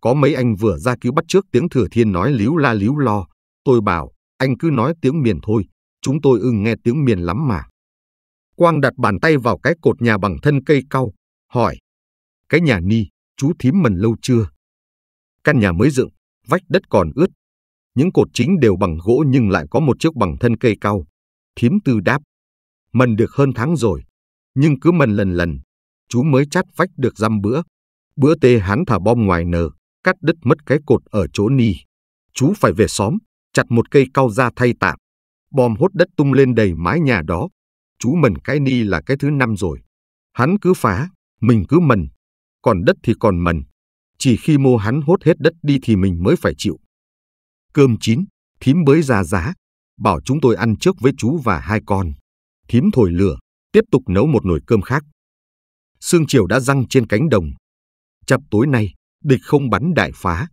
Có mấy anh vừa ra cứu bắt trước tiếng thừa thiên nói líu la líu lo, Tôi bảo, anh cứ nói tiếng miền thôi, chúng tôi ưng nghe tiếng miền lắm mà. Quang đặt bàn tay vào cái cột nhà bằng thân cây cau, hỏi. Cái nhà ni, chú thím mần lâu chưa? Căn nhà mới dựng, vách đất còn ướt. Những cột chính đều bằng gỗ nhưng lại có một chiếc bằng thân cây cau. Thím tư đáp. Mần được hơn tháng rồi, nhưng cứ mần lần lần, chú mới chát vách được dăm bữa. Bữa tê hắn thả bom ngoài nở cắt đứt mất cái cột ở chỗ ni. Chú phải về xóm, chặt một cây cao ra thay tạm. Bom hốt đất tung lên đầy mái nhà đó. Chú mần cái ni là cái thứ năm rồi. Hắn cứ phá, mình cứ mần. Còn đất thì còn mần. Chỉ khi mô hắn hốt hết đất đi thì mình mới phải chịu. Cơm chín, thím mới ra giá. Bảo chúng tôi ăn trước với chú và hai con. Thím thổi lửa, tiếp tục nấu một nồi cơm khác. Sương chiều đã răng trên cánh đồng. Chập tối nay, địch không bắn đại phá,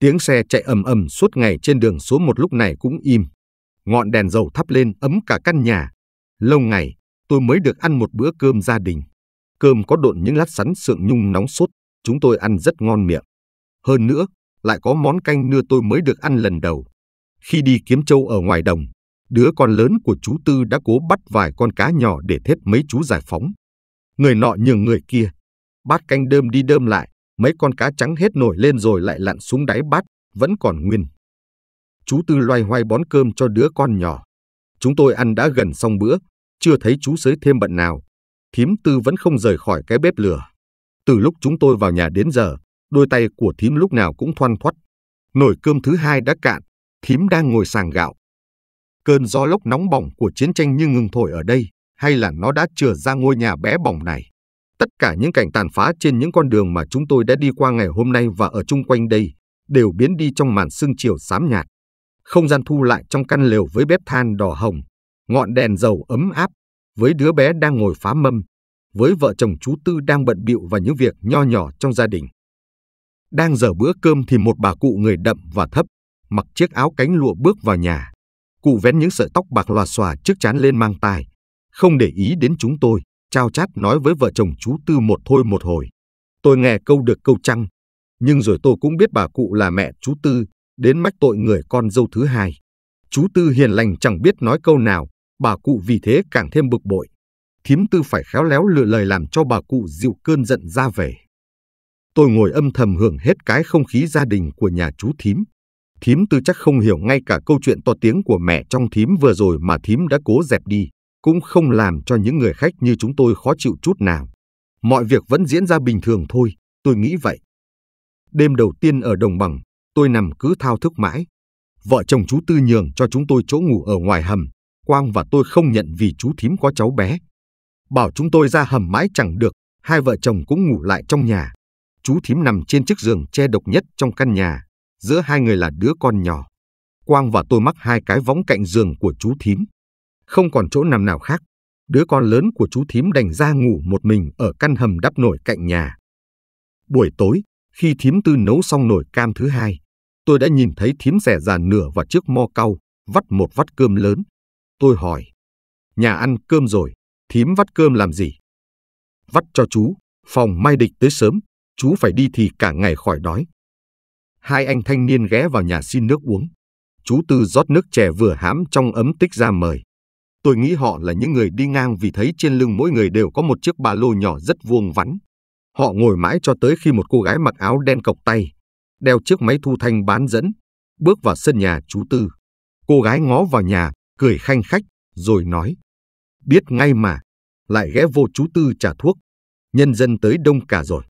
Tiếng xe chạy ầm ầm suốt ngày trên đường số một lúc này cũng im. Ngọn đèn dầu thắp lên ấm cả căn nhà. Lâu ngày, tôi mới được ăn một bữa cơm gia đình. Cơm có độn những lát sắn sượng nhung nóng sốt, chúng tôi ăn rất ngon miệng. Hơn nữa, lại có món canh nưa tôi mới được ăn lần đầu. Khi đi kiếm trâu ở ngoài đồng, đứa con lớn của chú Tư đã cố bắt vài con cá nhỏ để thết mấy chú giải phóng. Người nọ nhường người kia, bát canh đơm đi đơm lại, mấy con cá trắng hết nổi lên rồi lại lặn xuống đáy bát, vẫn còn nguyên. Chú Tư loay hoay bón cơm cho đứa con nhỏ. Chúng tôi ăn đã gần xong bữa, chưa thấy chú sới thêm bận nào. Thím Tư vẫn không rời khỏi cái bếp lửa. Từ lúc chúng tôi vào nhà đến giờ, đôi tay của thím lúc nào cũng thoăn thoắt. Nồi cơm thứ hai đã cạn, thím đang ngồi sàng gạo. Cơn gió lốc nóng bỏng của chiến tranh như ngừng thổi ở đây, hay là nó đã trừa ra ngôi nhà bé bỏng này. Tất cả những cảnh tàn phá trên những con đường mà chúng tôi đã đi qua ngày hôm nay và ở chung quanh đây đều biến đi trong màn sương chiều xám nhạt. Không gian thu lại trong căn lều với bếp than đỏ hồng, ngọn đèn dầu ấm áp, với đứa bé đang ngồi phá mâm, với vợ chồng chú Tư đang bận bịu và những việc nho nhỏ trong gia đình. Đang giờ bữa cơm thì một bà cụ người đậm và thấp, mặc chiếc áo cánh lụa bước vào nhà. Cụ vén những sợi tóc bạc lòa xòa trước chán lên mang tai, không để ý đến chúng tôi trao chát nói với vợ chồng chú Tư một thôi một hồi. Tôi nghe câu được câu chăng, nhưng rồi tôi cũng biết bà cụ là mẹ chú Tư, đến mách tội người con dâu thứ hai. Chú Tư hiền lành chẳng biết nói câu nào, bà cụ vì thế càng thêm bực bội. Thím Tư phải khéo léo lựa lời làm cho bà cụ dịu cơn giận ra về. Tôi ngồi âm thầm hưởng hết cái không khí gia đình của nhà chú thím. Thím Tư chắc không hiểu ngay cả câu chuyện to tiếng của mẹ trong thím vừa rồi mà thím đã cố dẹp đi cũng không làm cho những người khách như chúng tôi khó chịu chút nào. Mọi việc vẫn diễn ra bình thường thôi, tôi nghĩ vậy. Đêm đầu tiên ở đồng bằng, tôi nằm cứ thao thức mãi. Vợ chồng chú Tư nhường cho chúng tôi chỗ ngủ ở ngoài hầm, Quang và tôi không nhận vì chú thím có cháu bé. Bảo chúng tôi ra hầm mãi chẳng được, hai vợ chồng cũng ngủ lại trong nhà. Chú thím nằm trên chiếc giường che độc nhất trong căn nhà, giữa hai người là đứa con nhỏ. Quang và tôi mắc hai cái võng cạnh giường của chú thím, không còn chỗ nằm nào khác, đứa con lớn của chú thím đành ra ngủ một mình ở căn hầm đắp nổi cạnh nhà. Buổi tối, khi thím tư nấu xong nồi cam thứ hai, tôi đã nhìn thấy thím rẻ già nửa vào trước mo cau, vắt một vắt cơm lớn. Tôi hỏi, nhà ăn cơm rồi, thím vắt cơm làm gì? Vắt cho chú, phòng mai địch tới sớm, chú phải đi thì cả ngày khỏi đói. Hai anh thanh niên ghé vào nhà xin nước uống. Chú Tư rót nước chè vừa hãm trong ấm tích ra mời. Tôi nghĩ họ là những người đi ngang vì thấy trên lưng mỗi người đều có một chiếc ba lô nhỏ rất vuông vắn. Họ ngồi mãi cho tới khi một cô gái mặc áo đen cộc tay, đeo chiếc máy thu thanh bán dẫn, bước vào sân nhà chú Tư. Cô gái ngó vào nhà, cười khanh khách, rồi nói. Biết ngay mà, lại ghé vô chú Tư trả thuốc. Nhân dân tới đông cả rồi.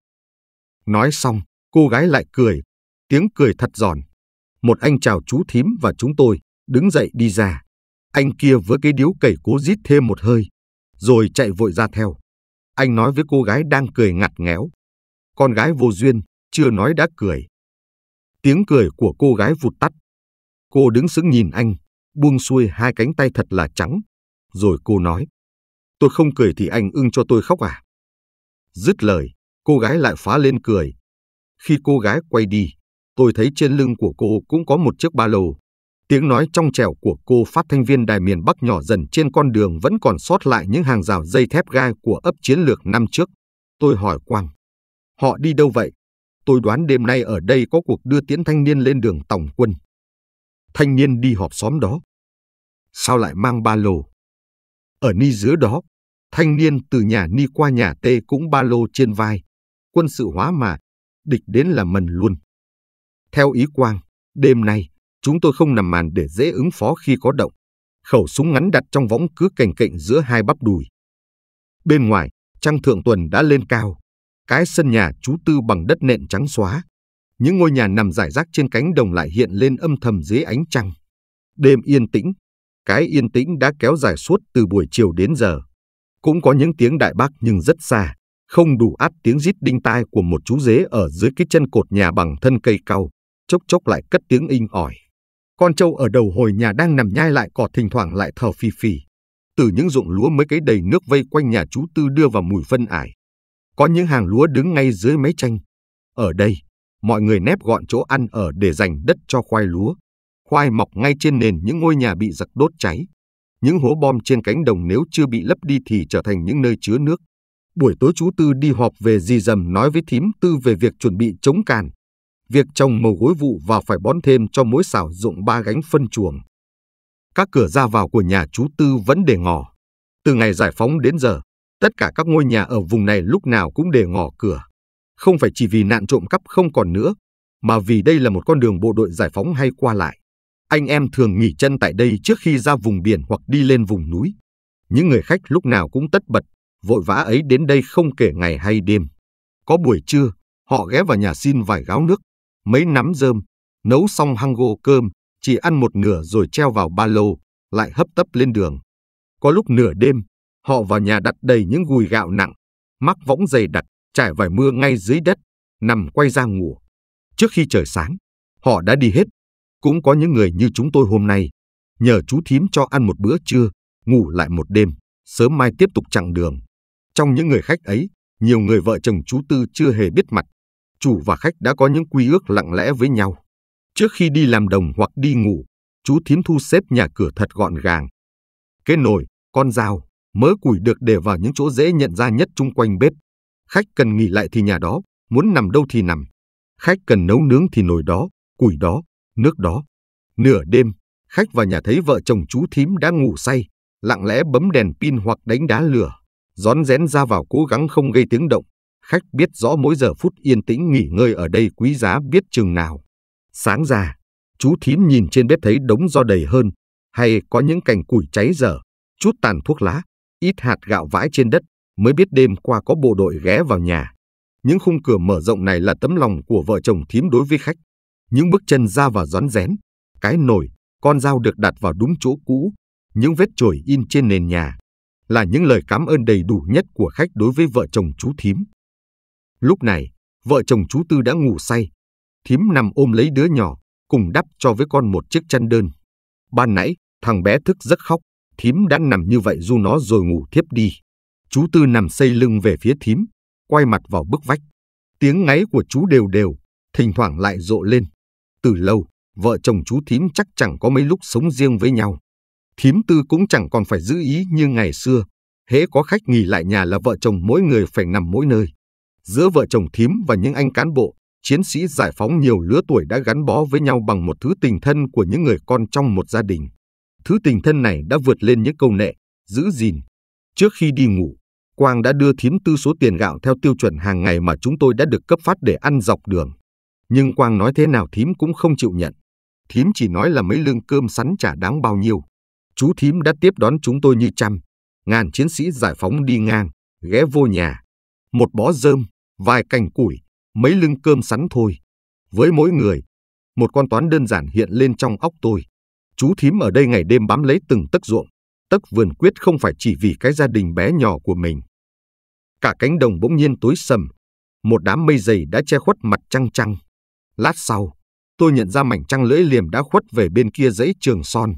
Nói xong, cô gái lại cười, tiếng cười thật giòn. Một anh chào chú thím và chúng tôi, đứng dậy đi ra. Anh kia với cái điếu cẩy cố rít thêm một hơi, rồi chạy vội ra theo. Anh nói với cô gái đang cười ngặt ngéo. Con gái vô duyên, chưa nói đã cười. Tiếng cười của cô gái vụt tắt. Cô đứng sững nhìn anh, buông xuôi hai cánh tay thật là trắng. Rồi cô nói, tôi không cười thì anh ưng cho tôi khóc à? Dứt lời, cô gái lại phá lên cười. Khi cô gái quay đi, tôi thấy trên lưng của cô cũng có một chiếc ba lô Tiếng nói trong trẻo của cô phát thanh viên đài miền Bắc nhỏ dần trên con đường vẫn còn sót lại những hàng rào dây thép gai của ấp chiến lược năm trước. Tôi hỏi Quang. Họ đi đâu vậy? Tôi đoán đêm nay ở đây có cuộc đưa tiễn thanh niên lên đường tổng quân. Thanh niên đi họp xóm đó. Sao lại mang ba lô? Ở ni dưới đó, thanh niên từ nhà ni qua nhà tê cũng ba lô trên vai. Quân sự hóa mà, địch đến là mần luôn. Theo ý Quang, đêm nay, Chúng tôi không nằm màn để dễ ứng phó khi có động. Khẩu súng ngắn đặt trong võng cứ cành cạnh giữa hai bắp đùi. Bên ngoài, trăng thượng tuần đã lên cao. Cái sân nhà chú Tư bằng đất nện trắng xóa. Những ngôi nhà nằm rải rác trên cánh đồng lại hiện lên âm thầm dưới ánh trăng. Đêm yên tĩnh. Cái yên tĩnh đã kéo dài suốt từ buổi chiều đến giờ. Cũng có những tiếng đại bác nhưng rất xa, không đủ át tiếng rít đinh tai của một chú dế ở dưới cái chân cột nhà bằng thân cây cau, chốc chốc lại cất tiếng inh ỏi. Con trâu ở đầu hồi nhà đang nằm nhai lại cỏ thỉnh thoảng lại thở phì phì. Từ những ruộng lúa mới cấy đầy nước vây quanh nhà chú Tư đưa vào mùi phân ải. Có những hàng lúa đứng ngay dưới mái tranh. Ở đây, mọi người nép gọn chỗ ăn ở để dành đất cho khoai lúa. Khoai mọc ngay trên nền những ngôi nhà bị giặc đốt cháy. Những hố bom trên cánh đồng nếu chưa bị lấp đi thì trở thành những nơi chứa nước. Buổi tối chú Tư đi họp về di dầm nói với thím Tư về việc chuẩn bị chống càn việc trồng màu gối vụ và phải bón thêm cho mỗi xảo dụng ba gánh phân chuồng. Các cửa ra vào của nhà chú Tư vẫn để ngỏ. Từ ngày giải phóng đến giờ, tất cả các ngôi nhà ở vùng này lúc nào cũng để ngỏ cửa. Không phải chỉ vì nạn trộm cắp không còn nữa, mà vì đây là một con đường bộ đội giải phóng hay qua lại. Anh em thường nghỉ chân tại đây trước khi ra vùng biển hoặc đi lên vùng núi. Những người khách lúc nào cũng tất bật, vội vã ấy đến đây không kể ngày hay đêm. Có buổi trưa, họ ghé vào nhà xin vài gáo nước, mấy nắm rơm, nấu xong hăng gộ cơm, chỉ ăn một nửa rồi treo vào ba lô, lại hấp tấp lên đường. Có lúc nửa đêm, họ vào nhà đặt đầy những gùi gạo nặng, mắc võng dày đặt, trải vải mưa ngay dưới đất, nằm quay ra ngủ. Trước khi trời sáng, họ đã đi hết. Cũng có những người như chúng tôi hôm nay, nhờ chú thím cho ăn một bữa trưa, ngủ lại một đêm, sớm mai tiếp tục chặng đường. Trong những người khách ấy, nhiều người vợ chồng chú Tư chưa hề biết mặt, chủ và khách đã có những quy ước lặng lẽ với nhau. Trước khi đi làm đồng hoặc đi ngủ, chú thím thu xếp nhà cửa thật gọn gàng. Cái nồi, con dao, mớ củi được để vào những chỗ dễ nhận ra nhất chung quanh bếp. Khách cần nghỉ lại thì nhà đó, muốn nằm đâu thì nằm. Khách cần nấu nướng thì nồi đó, củi đó, nước đó. Nửa đêm, khách vào nhà thấy vợ chồng chú thím đã ngủ say, lặng lẽ bấm đèn pin hoặc đánh đá lửa, rón rén ra vào cố gắng không gây tiếng động khách biết rõ mỗi giờ phút yên tĩnh nghỉ ngơi ở đây quý giá biết chừng nào. Sáng ra, chú thím nhìn trên bếp thấy đống do đầy hơn, hay có những cành củi cháy dở, chút tàn thuốc lá, ít hạt gạo vãi trên đất, mới biết đêm qua có bộ đội ghé vào nhà. Những khung cửa mở rộng này là tấm lòng của vợ chồng thím đối với khách. Những bước chân ra và rón rén, cái nồi, con dao được đặt vào đúng chỗ cũ, những vết chổi in trên nền nhà, là những lời cảm ơn đầy đủ nhất của khách đối với vợ chồng chú thím. Lúc này, vợ chồng chú Tư đã ngủ say. Thím nằm ôm lấy đứa nhỏ, cùng đắp cho với con một chiếc chăn đơn. Ban nãy, thằng bé thức rất khóc, thím đã nằm như vậy du nó rồi ngủ thiếp đi. Chú Tư nằm xây lưng về phía thím, quay mặt vào bức vách. Tiếng ngáy của chú đều đều, thỉnh thoảng lại rộ lên. Từ lâu, vợ chồng chú thím chắc chẳng có mấy lúc sống riêng với nhau. Thím Tư cũng chẳng còn phải giữ ý như ngày xưa, hễ có khách nghỉ lại nhà là vợ chồng mỗi người phải nằm mỗi nơi giữa vợ chồng thím và những anh cán bộ, chiến sĩ giải phóng nhiều lứa tuổi đã gắn bó với nhau bằng một thứ tình thân của những người con trong một gia đình. Thứ tình thân này đã vượt lên những câu nệ, giữ gìn. Trước khi đi ngủ, Quang đã đưa thím tư số tiền gạo theo tiêu chuẩn hàng ngày mà chúng tôi đã được cấp phát để ăn dọc đường. Nhưng Quang nói thế nào thím cũng không chịu nhận. Thím chỉ nói là mấy lương cơm sắn chả đáng bao nhiêu. Chú thím đã tiếp đón chúng tôi như trăm, ngàn chiến sĩ giải phóng đi ngang, ghé vô nhà. Một bó rơm, vài cành củi, mấy lưng cơm sắn thôi. Với mỗi người, một con toán đơn giản hiện lên trong óc tôi. Chú thím ở đây ngày đêm bám lấy từng tấc ruộng, tấc vườn quyết không phải chỉ vì cái gia đình bé nhỏ của mình. Cả cánh đồng bỗng nhiên tối sầm, một đám mây dày đã che khuất mặt trăng trăng. Lát sau, tôi nhận ra mảnh trăng lưỡi liềm đã khuất về bên kia dãy trường son.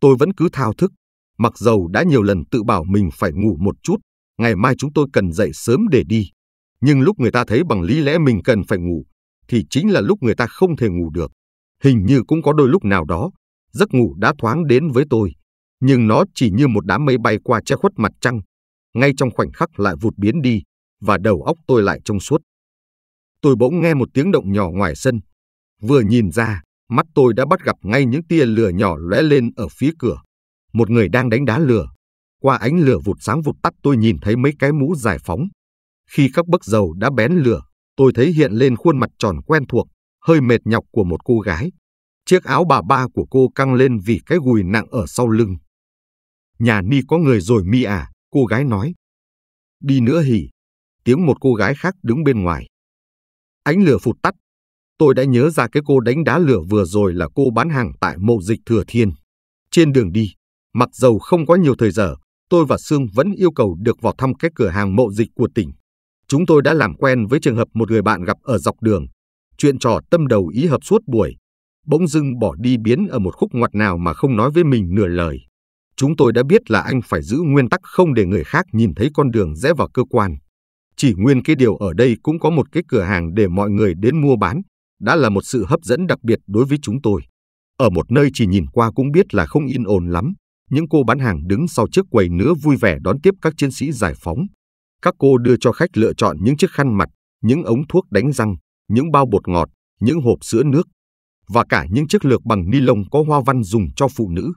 Tôi vẫn cứ thao thức, mặc dầu đã nhiều lần tự bảo mình phải ngủ một chút, ngày mai chúng tôi cần dậy sớm để đi nhưng lúc người ta thấy bằng lý lẽ mình cần phải ngủ, thì chính là lúc người ta không thể ngủ được. Hình như cũng có đôi lúc nào đó, giấc ngủ đã thoáng đến với tôi, nhưng nó chỉ như một đám mây bay qua che khuất mặt trăng, ngay trong khoảnh khắc lại vụt biến đi, và đầu óc tôi lại trong suốt. Tôi bỗng nghe một tiếng động nhỏ ngoài sân. Vừa nhìn ra, mắt tôi đã bắt gặp ngay những tia lửa nhỏ lóe lên ở phía cửa. Một người đang đánh đá lửa. Qua ánh lửa vụt sáng vụt tắt tôi nhìn thấy mấy cái mũ giải phóng, khi các bức dầu đã bén lửa, tôi thấy hiện lên khuôn mặt tròn quen thuộc, hơi mệt nhọc của một cô gái. Chiếc áo bà ba của cô căng lên vì cái gùi nặng ở sau lưng. Nhà Ni có người rồi Mi à, cô gái nói. Đi nữa hỉ, tiếng một cô gái khác đứng bên ngoài. Ánh lửa phụt tắt, tôi đã nhớ ra cái cô đánh đá lửa vừa rồi là cô bán hàng tại mộ dịch Thừa Thiên. Trên đường đi, mặc dầu không có nhiều thời giờ, tôi và Sương vẫn yêu cầu được vào thăm cái cửa hàng mộ dịch của tỉnh. Chúng tôi đã làm quen với trường hợp một người bạn gặp ở dọc đường, chuyện trò tâm đầu ý hợp suốt buổi, bỗng dưng bỏ đi biến ở một khúc ngoặt nào mà không nói với mình nửa lời. Chúng tôi đã biết là anh phải giữ nguyên tắc không để người khác nhìn thấy con đường rẽ vào cơ quan. Chỉ nguyên cái điều ở đây cũng có một cái cửa hàng để mọi người đến mua bán, đã là một sự hấp dẫn đặc biệt đối với chúng tôi. Ở một nơi chỉ nhìn qua cũng biết là không yên ổn lắm, những cô bán hàng đứng sau chiếc quầy nữa vui vẻ đón tiếp các chiến sĩ giải phóng. Các cô đưa cho khách lựa chọn những chiếc khăn mặt, những ống thuốc đánh răng, những bao bột ngọt, những hộp sữa nước và cả những chiếc lược bằng ni lông có hoa văn dùng cho phụ nữ.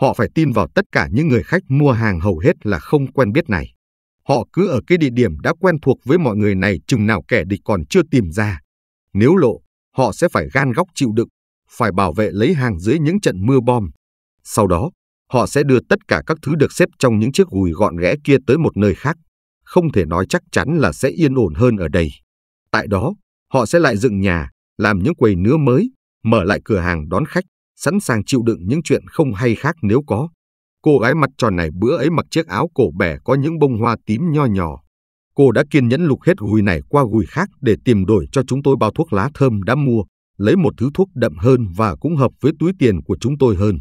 Họ phải tin vào tất cả những người khách mua hàng hầu hết là không quen biết này. Họ cứ ở cái địa điểm đã quen thuộc với mọi người này chừng nào kẻ địch còn chưa tìm ra. Nếu lộ, họ sẽ phải gan góc chịu đựng, phải bảo vệ lấy hàng dưới những trận mưa bom. Sau đó, họ sẽ đưa tất cả các thứ được xếp trong những chiếc gùi gọn ghẽ kia tới một nơi khác, không thể nói chắc chắn là sẽ yên ổn hơn ở đây. Tại đó, họ sẽ lại dựng nhà, làm những quầy nứa mới, mở lại cửa hàng đón khách, sẵn sàng chịu đựng những chuyện không hay khác nếu có. Cô gái mặt tròn này bữa ấy mặc chiếc áo cổ bẻ có những bông hoa tím nho nhỏ. Cô đã kiên nhẫn lục hết gùi này qua gùi khác để tìm đổi cho chúng tôi bao thuốc lá thơm đã mua, lấy một thứ thuốc đậm hơn và cũng hợp với túi tiền của chúng tôi hơn.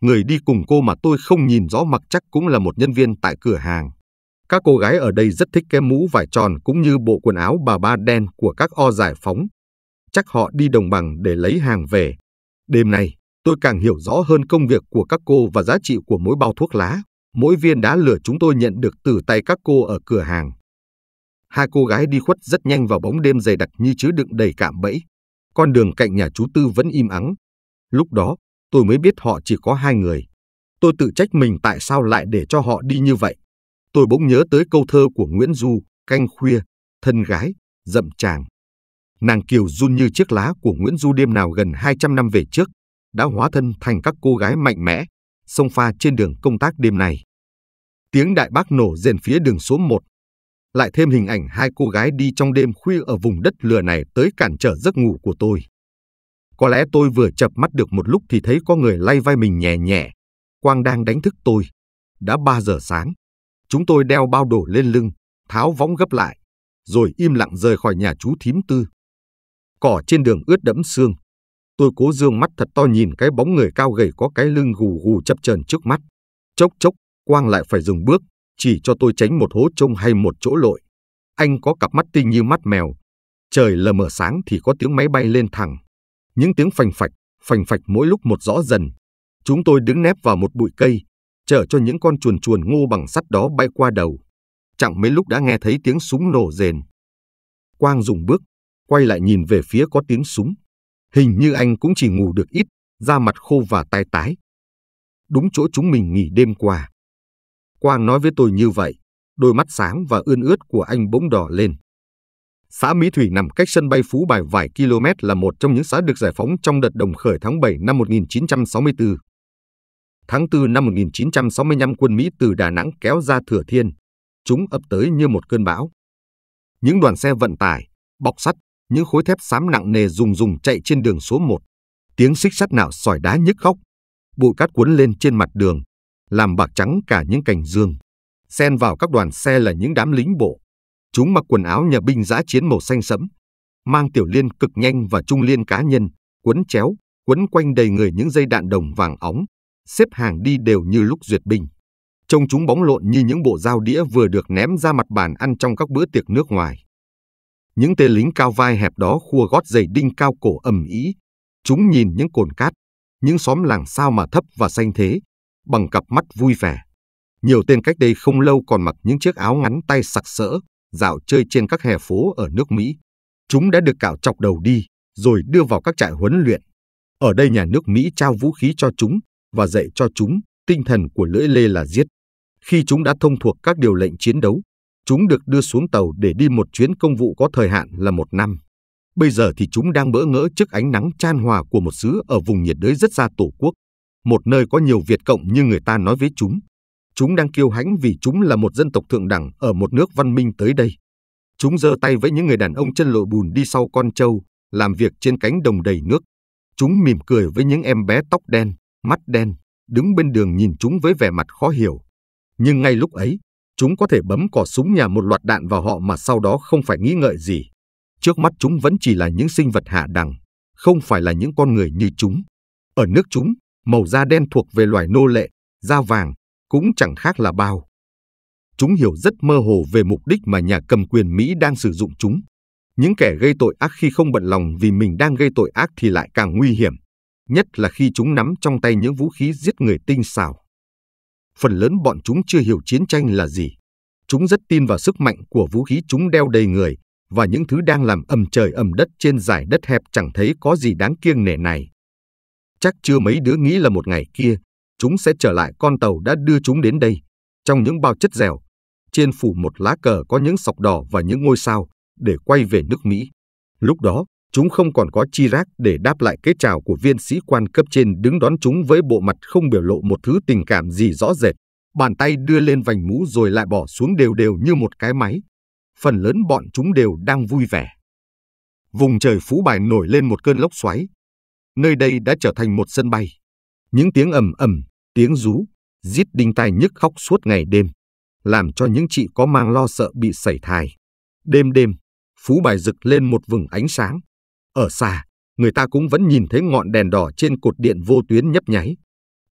Người đi cùng cô mà tôi không nhìn rõ mặc chắc cũng là một nhân viên tại cửa hàng. Các cô gái ở đây rất thích cái mũ vải tròn cũng như bộ quần áo bà ba đen của các o giải phóng. Chắc họ đi đồng bằng để lấy hàng về. Đêm nay, tôi càng hiểu rõ hơn công việc của các cô và giá trị của mỗi bao thuốc lá, mỗi viên đá lửa chúng tôi nhận được từ tay các cô ở cửa hàng. Hai cô gái đi khuất rất nhanh vào bóng đêm dày đặc như chứa đựng đầy cạm bẫy. Con đường cạnh nhà chú Tư vẫn im ắng. Lúc đó, tôi mới biết họ chỉ có hai người. Tôi tự trách mình tại sao lại để cho họ đi như vậy tôi bỗng nhớ tới câu thơ của Nguyễn Du, canh khuya, thân gái, dậm chàng Nàng kiều run như chiếc lá của Nguyễn Du đêm nào gần 200 năm về trước, đã hóa thân thành các cô gái mạnh mẽ, xông pha trên đường công tác đêm này. Tiếng đại bác nổ rền phía đường số 1. Lại thêm hình ảnh hai cô gái đi trong đêm khuya ở vùng đất lừa này tới cản trở giấc ngủ của tôi. Có lẽ tôi vừa chập mắt được một lúc thì thấy có người lay vai mình nhẹ nhẹ. Quang đang đánh thức tôi. Đã 3 giờ sáng. Chúng tôi đeo bao đổ lên lưng, tháo võng gấp lại, rồi im lặng rời khỏi nhà chú thím tư. Cỏ trên đường ướt đẫm xương. Tôi cố dương mắt thật to nhìn cái bóng người cao gầy có cái lưng gù gù chập chờn trước mắt. Chốc chốc, Quang lại phải dừng bước, chỉ cho tôi tránh một hố trông hay một chỗ lội. Anh có cặp mắt tinh như mắt mèo. Trời lờ mờ sáng thì có tiếng máy bay lên thẳng. Những tiếng phành phạch, phành phạch mỗi lúc một rõ dần. Chúng tôi đứng nép vào một bụi cây, chở cho những con chuồn chuồn ngô bằng sắt đó bay qua đầu. Chẳng mấy lúc đã nghe thấy tiếng súng nổ rền. Quang dùng bước, quay lại nhìn về phía có tiếng súng. Hình như anh cũng chỉ ngủ được ít, da mặt khô và tai tái. Đúng chỗ chúng mình nghỉ đêm qua. Quang nói với tôi như vậy, đôi mắt sáng và ươn ướt của anh bỗng đỏ lên. Xã Mỹ Thủy nằm cách sân bay Phú Bài vài km là một trong những xã được giải phóng trong đợt đồng khởi tháng 7 năm 1964 tháng 4 năm 1965 quân Mỹ từ Đà Nẵng kéo ra Thừa Thiên, chúng ập tới như một cơn bão. Những đoàn xe vận tải, bọc sắt, những khối thép xám nặng nề rùng rùng chạy trên đường số 1. Tiếng xích sắt nạo sỏi đá nhức góc, bụi cát cuốn lên trên mặt đường, làm bạc trắng cả những cành dương. Xen vào các đoàn xe là những đám lính bộ. Chúng mặc quần áo nhà binh giã chiến màu xanh sẫm, mang tiểu liên cực nhanh và trung liên cá nhân, quấn chéo, quấn quanh đầy người những dây đạn đồng vàng óng, xếp hàng đi đều như lúc duyệt binh. Trông chúng bóng lộn như những bộ dao đĩa vừa được ném ra mặt bàn ăn trong các bữa tiệc nước ngoài. Những tên lính cao vai hẹp đó khua gót giày đinh cao cổ ầm ĩ. Chúng nhìn những cồn cát, những xóm làng sao mà thấp và xanh thế, bằng cặp mắt vui vẻ. Nhiều tên cách đây không lâu còn mặc những chiếc áo ngắn tay sặc sỡ, dạo chơi trên các hè phố ở nước Mỹ. Chúng đã được cạo chọc đầu đi, rồi đưa vào các trại huấn luyện. Ở đây nhà nước Mỹ trao vũ khí cho chúng và dạy cho chúng tinh thần của lưỡi lê là giết. Khi chúng đã thông thuộc các điều lệnh chiến đấu, chúng được đưa xuống tàu để đi một chuyến công vụ có thời hạn là một năm. Bây giờ thì chúng đang bỡ ngỡ trước ánh nắng chan hòa của một xứ ở vùng nhiệt đới rất xa tổ quốc, một nơi có nhiều Việt Cộng như người ta nói với chúng. Chúng đang kiêu hãnh vì chúng là một dân tộc thượng đẳng ở một nước văn minh tới đây. Chúng giơ tay với những người đàn ông chân lội bùn đi sau con trâu, làm việc trên cánh đồng đầy nước. Chúng mỉm cười với những em bé tóc đen, mắt đen, đứng bên đường nhìn chúng với vẻ mặt khó hiểu. Nhưng ngay lúc ấy, chúng có thể bấm cò súng nhà một loạt đạn vào họ mà sau đó không phải nghĩ ngợi gì. Trước mắt chúng vẫn chỉ là những sinh vật hạ đẳng, không phải là những con người như chúng. Ở nước chúng, màu da đen thuộc về loài nô lệ, da vàng, cũng chẳng khác là bao. Chúng hiểu rất mơ hồ về mục đích mà nhà cầm quyền Mỹ đang sử dụng chúng. Những kẻ gây tội ác khi không bận lòng vì mình đang gây tội ác thì lại càng nguy hiểm nhất là khi chúng nắm trong tay những vũ khí giết người tinh xảo. Phần lớn bọn chúng chưa hiểu chiến tranh là gì. Chúng rất tin vào sức mạnh của vũ khí chúng đeo đầy người và những thứ đang làm ầm trời ầm đất trên giải đất hẹp chẳng thấy có gì đáng kiêng nể này. Chắc chưa mấy đứa nghĩ là một ngày kia, chúng sẽ trở lại con tàu đã đưa chúng đến đây. Trong những bao chất dẻo, trên phủ một lá cờ có những sọc đỏ và những ngôi sao để quay về nước Mỹ. Lúc đó, Chúng không còn có chi rác để đáp lại cái chào của viên sĩ quan cấp trên đứng đón chúng với bộ mặt không biểu lộ một thứ tình cảm gì rõ rệt. Bàn tay đưa lên vành mũ rồi lại bỏ xuống đều đều như một cái máy. Phần lớn bọn chúng đều đang vui vẻ. Vùng trời phú bài nổi lên một cơn lốc xoáy. Nơi đây đã trở thành một sân bay. Những tiếng ầm ầm, tiếng rú, giết đinh tai nhức khóc suốt ngày đêm, làm cho những chị có mang lo sợ bị sẩy thai. Đêm đêm, phú bài rực lên một vừng ánh sáng, ở xa, người ta cũng vẫn nhìn thấy ngọn đèn đỏ trên cột điện vô tuyến nhấp nháy.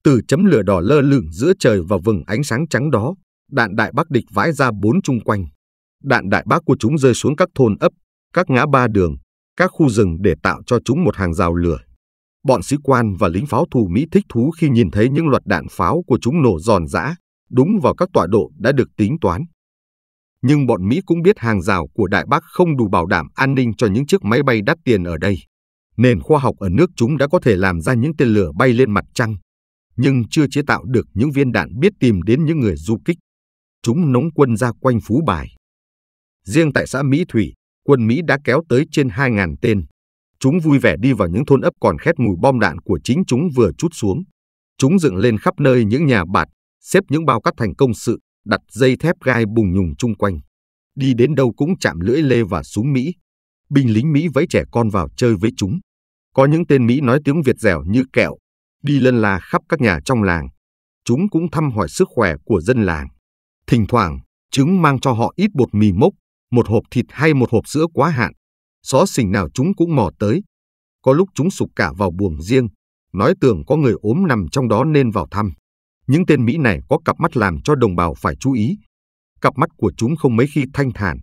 Từ chấm lửa đỏ lơ lửng giữa trời và vầng ánh sáng trắng đó, đạn đại bác địch vãi ra bốn chung quanh. Đạn đại bác của chúng rơi xuống các thôn ấp, các ngã ba đường, các khu rừng để tạo cho chúng một hàng rào lửa. Bọn sĩ quan và lính pháo thù Mỹ thích thú khi nhìn thấy những loạt đạn pháo của chúng nổ giòn giã, đúng vào các tọa độ đã được tính toán nhưng bọn Mỹ cũng biết hàng rào của Đại Bắc không đủ bảo đảm an ninh cho những chiếc máy bay đắt tiền ở đây. Nền khoa học ở nước chúng đã có thể làm ra những tên lửa bay lên mặt trăng, nhưng chưa chế tạo được những viên đạn biết tìm đến những người du kích. Chúng nóng quân ra quanh Phú Bài. Riêng tại xã Mỹ Thủy, quân Mỹ đã kéo tới trên 2.000 tên. Chúng vui vẻ đi vào những thôn ấp còn khét mùi bom đạn của chính chúng vừa chút xuống. Chúng dựng lên khắp nơi những nhà bạt, xếp những bao cắt thành công sự, đặt dây thép gai bùng nhùng chung quanh. Đi đến đâu cũng chạm lưỡi lê và súng Mỹ. Binh lính Mỹ vẫy trẻ con vào chơi với chúng. Có những tên Mỹ nói tiếng Việt dẻo như kẹo, đi lân la khắp các nhà trong làng. Chúng cũng thăm hỏi sức khỏe của dân làng. Thỉnh thoảng, chúng mang cho họ ít bột mì mốc, một hộp thịt hay một hộp sữa quá hạn. Xó xỉnh nào chúng cũng mò tới. Có lúc chúng sụp cả vào buồng riêng, nói tưởng có người ốm nằm trong đó nên vào thăm. Những tên Mỹ này có cặp mắt làm cho đồng bào phải chú ý. Cặp mắt của chúng không mấy khi thanh thản,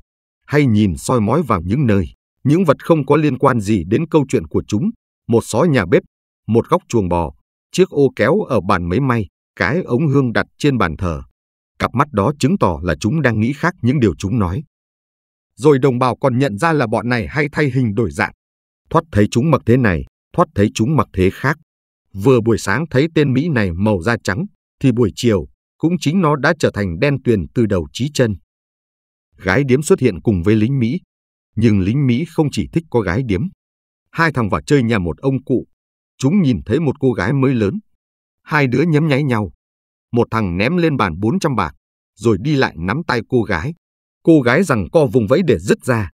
hay nhìn soi mói vào những nơi, những vật không có liên quan gì đến câu chuyện của chúng, một sói nhà bếp, một góc chuồng bò, chiếc ô kéo ở bàn máy may, cái ống hương đặt trên bàn thờ. Cặp mắt đó chứng tỏ là chúng đang nghĩ khác những điều chúng nói. Rồi đồng bào còn nhận ra là bọn này hay thay hình đổi dạng. Thoát thấy chúng mặc thế này, thoát thấy chúng mặc thế khác. Vừa buổi sáng thấy tên Mỹ này màu da trắng, thì buổi chiều cũng chính nó đã trở thành đen tuyền từ đầu chí chân. Gái điếm xuất hiện cùng với lính Mỹ, nhưng lính Mỹ không chỉ thích có gái điếm. Hai thằng vào chơi nhà một ông cụ, chúng nhìn thấy một cô gái mới lớn. Hai đứa nhấm nháy nhau, một thằng ném lên bàn 400 bạc, rồi đi lại nắm tay cô gái. Cô gái rằng co vùng vẫy để dứt ra.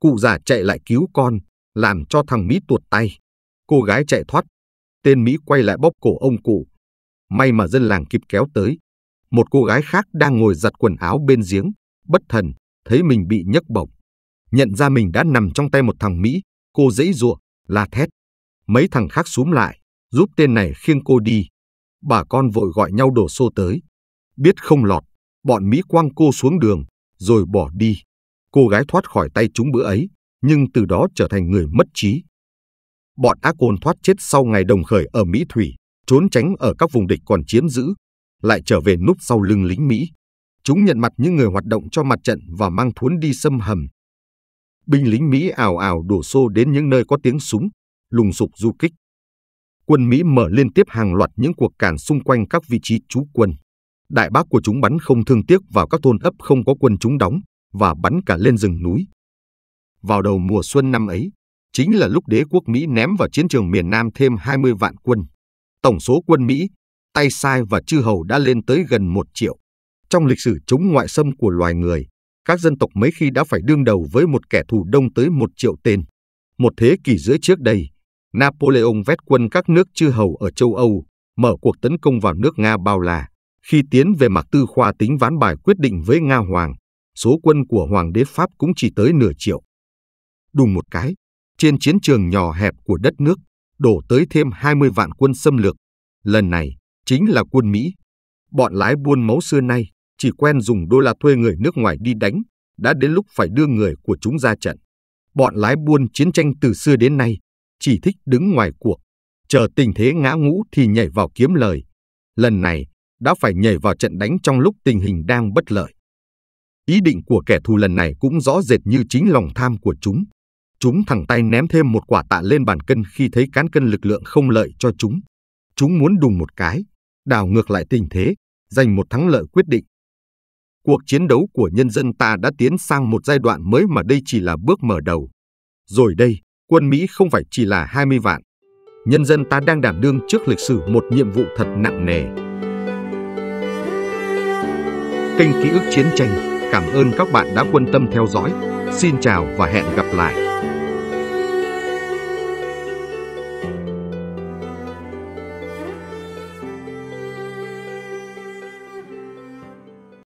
Cụ già chạy lại cứu con, làm cho thằng Mỹ tuột tay. Cô gái chạy thoát. Tên Mỹ quay lại bóp cổ ông cụ, May mà dân làng kịp kéo tới. Một cô gái khác đang ngồi giặt quần áo bên giếng, bất thần, thấy mình bị nhấc bổng. Nhận ra mình đã nằm trong tay một thằng Mỹ, cô dãy giụa, la thét. Mấy thằng khác xúm lại, giúp tên này khiêng cô đi. Bà con vội gọi nhau đổ xô tới. Biết không lọt, bọn Mỹ quăng cô xuống đường, rồi bỏ đi. Cô gái thoát khỏi tay chúng bữa ấy, nhưng từ đó trở thành người mất trí. Bọn ác Côn thoát chết sau ngày đồng khởi ở Mỹ Thủy trốn tránh ở các vùng địch còn chiếm giữ, lại trở về núp sau lưng lính Mỹ. Chúng nhận mặt những người hoạt động cho mặt trận và mang thuấn đi xâm hầm. Binh lính Mỹ ảo ảo đổ xô đến những nơi có tiếng súng, lùng sục du kích. Quân Mỹ mở liên tiếp hàng loạt những cuộc cản xung quanh các vị trí trú quân. Đại bác của chúng bắn không thương tiếc vào các thôn ấp không có quân chúng đóng và bắn cả lên rừng núi. Vào đầu mùa xuân năm ấy, chính là lúc đế quốc Mỹ ném vào chiến trường miền Nam thêm 20 vạn quân. Tổng số quân Mỹ, tay sai và chư hầu đã lên tới gần một triệu. Trong lịch sử chống ngoại xâm của loài người, các dân tộc mấy khi đã phải đương đầu với một kẻ thù đông tới một triệu tên. Một thế kỷ rưỡi trước đây, Napoleon vét quân các nước chư hầu ở châu Âu, mở cuộc tấn công vào nước Nga bao la. Khi tiến về mặt Tư Khoa tính ván bài quyết định với Nga Hoàng, số quân của Hoàng đế Pháp cũng chỉ tới nửa triệu. Đùng một cái, trên chiến trường nhỏ hẹp của đất nước, đổ tới thêm 20 vạn quân xâm lược. Lần này, chính là quân Mỹ. Bọn lái buôn máu xưa nay chỉ quen dùng đô la thuê người nước ngoài đi đánh, đã đến lúc phải đưa người của chúng ra trận. Bọn lái buôn chiến tranh từ xưa đến nay chỉ thích đứng ngoài cuộc, chờ tình thế ngã ngũ thì nhảy vào kiếm lời. Lần này, đã phải nhảy vào trận đánh trong lúc tình hình đang bất lợi. Ý định của kẻ thù lần này cũng rõ rệt như chính lòng tham của chúng. Chúng thẳng tay ném thêm một quả tạ lên bàn cân khi thấy cán cân lực lượng không lợi cho chúng. Chúng muốn đùng một cái, đảo ngược lại tình thế, giành một thắng lợi quyết định. Cuộc chiến đấu của nhân dân ta đã tiến sang một giai đoạn mới mà đây chỉ là bước mở đầu. Rồi đây, quân Mỹ không phải chỉ là 20 vạn. Nhân dân ta đang đảm đương trước lịch sử một nhiệm vụ thật nặng nề. Kênh Ký ức Chiến tranh cảm ơn các bạn đã quan tâm theo dõi. Xin chào và hẹn gặp lại!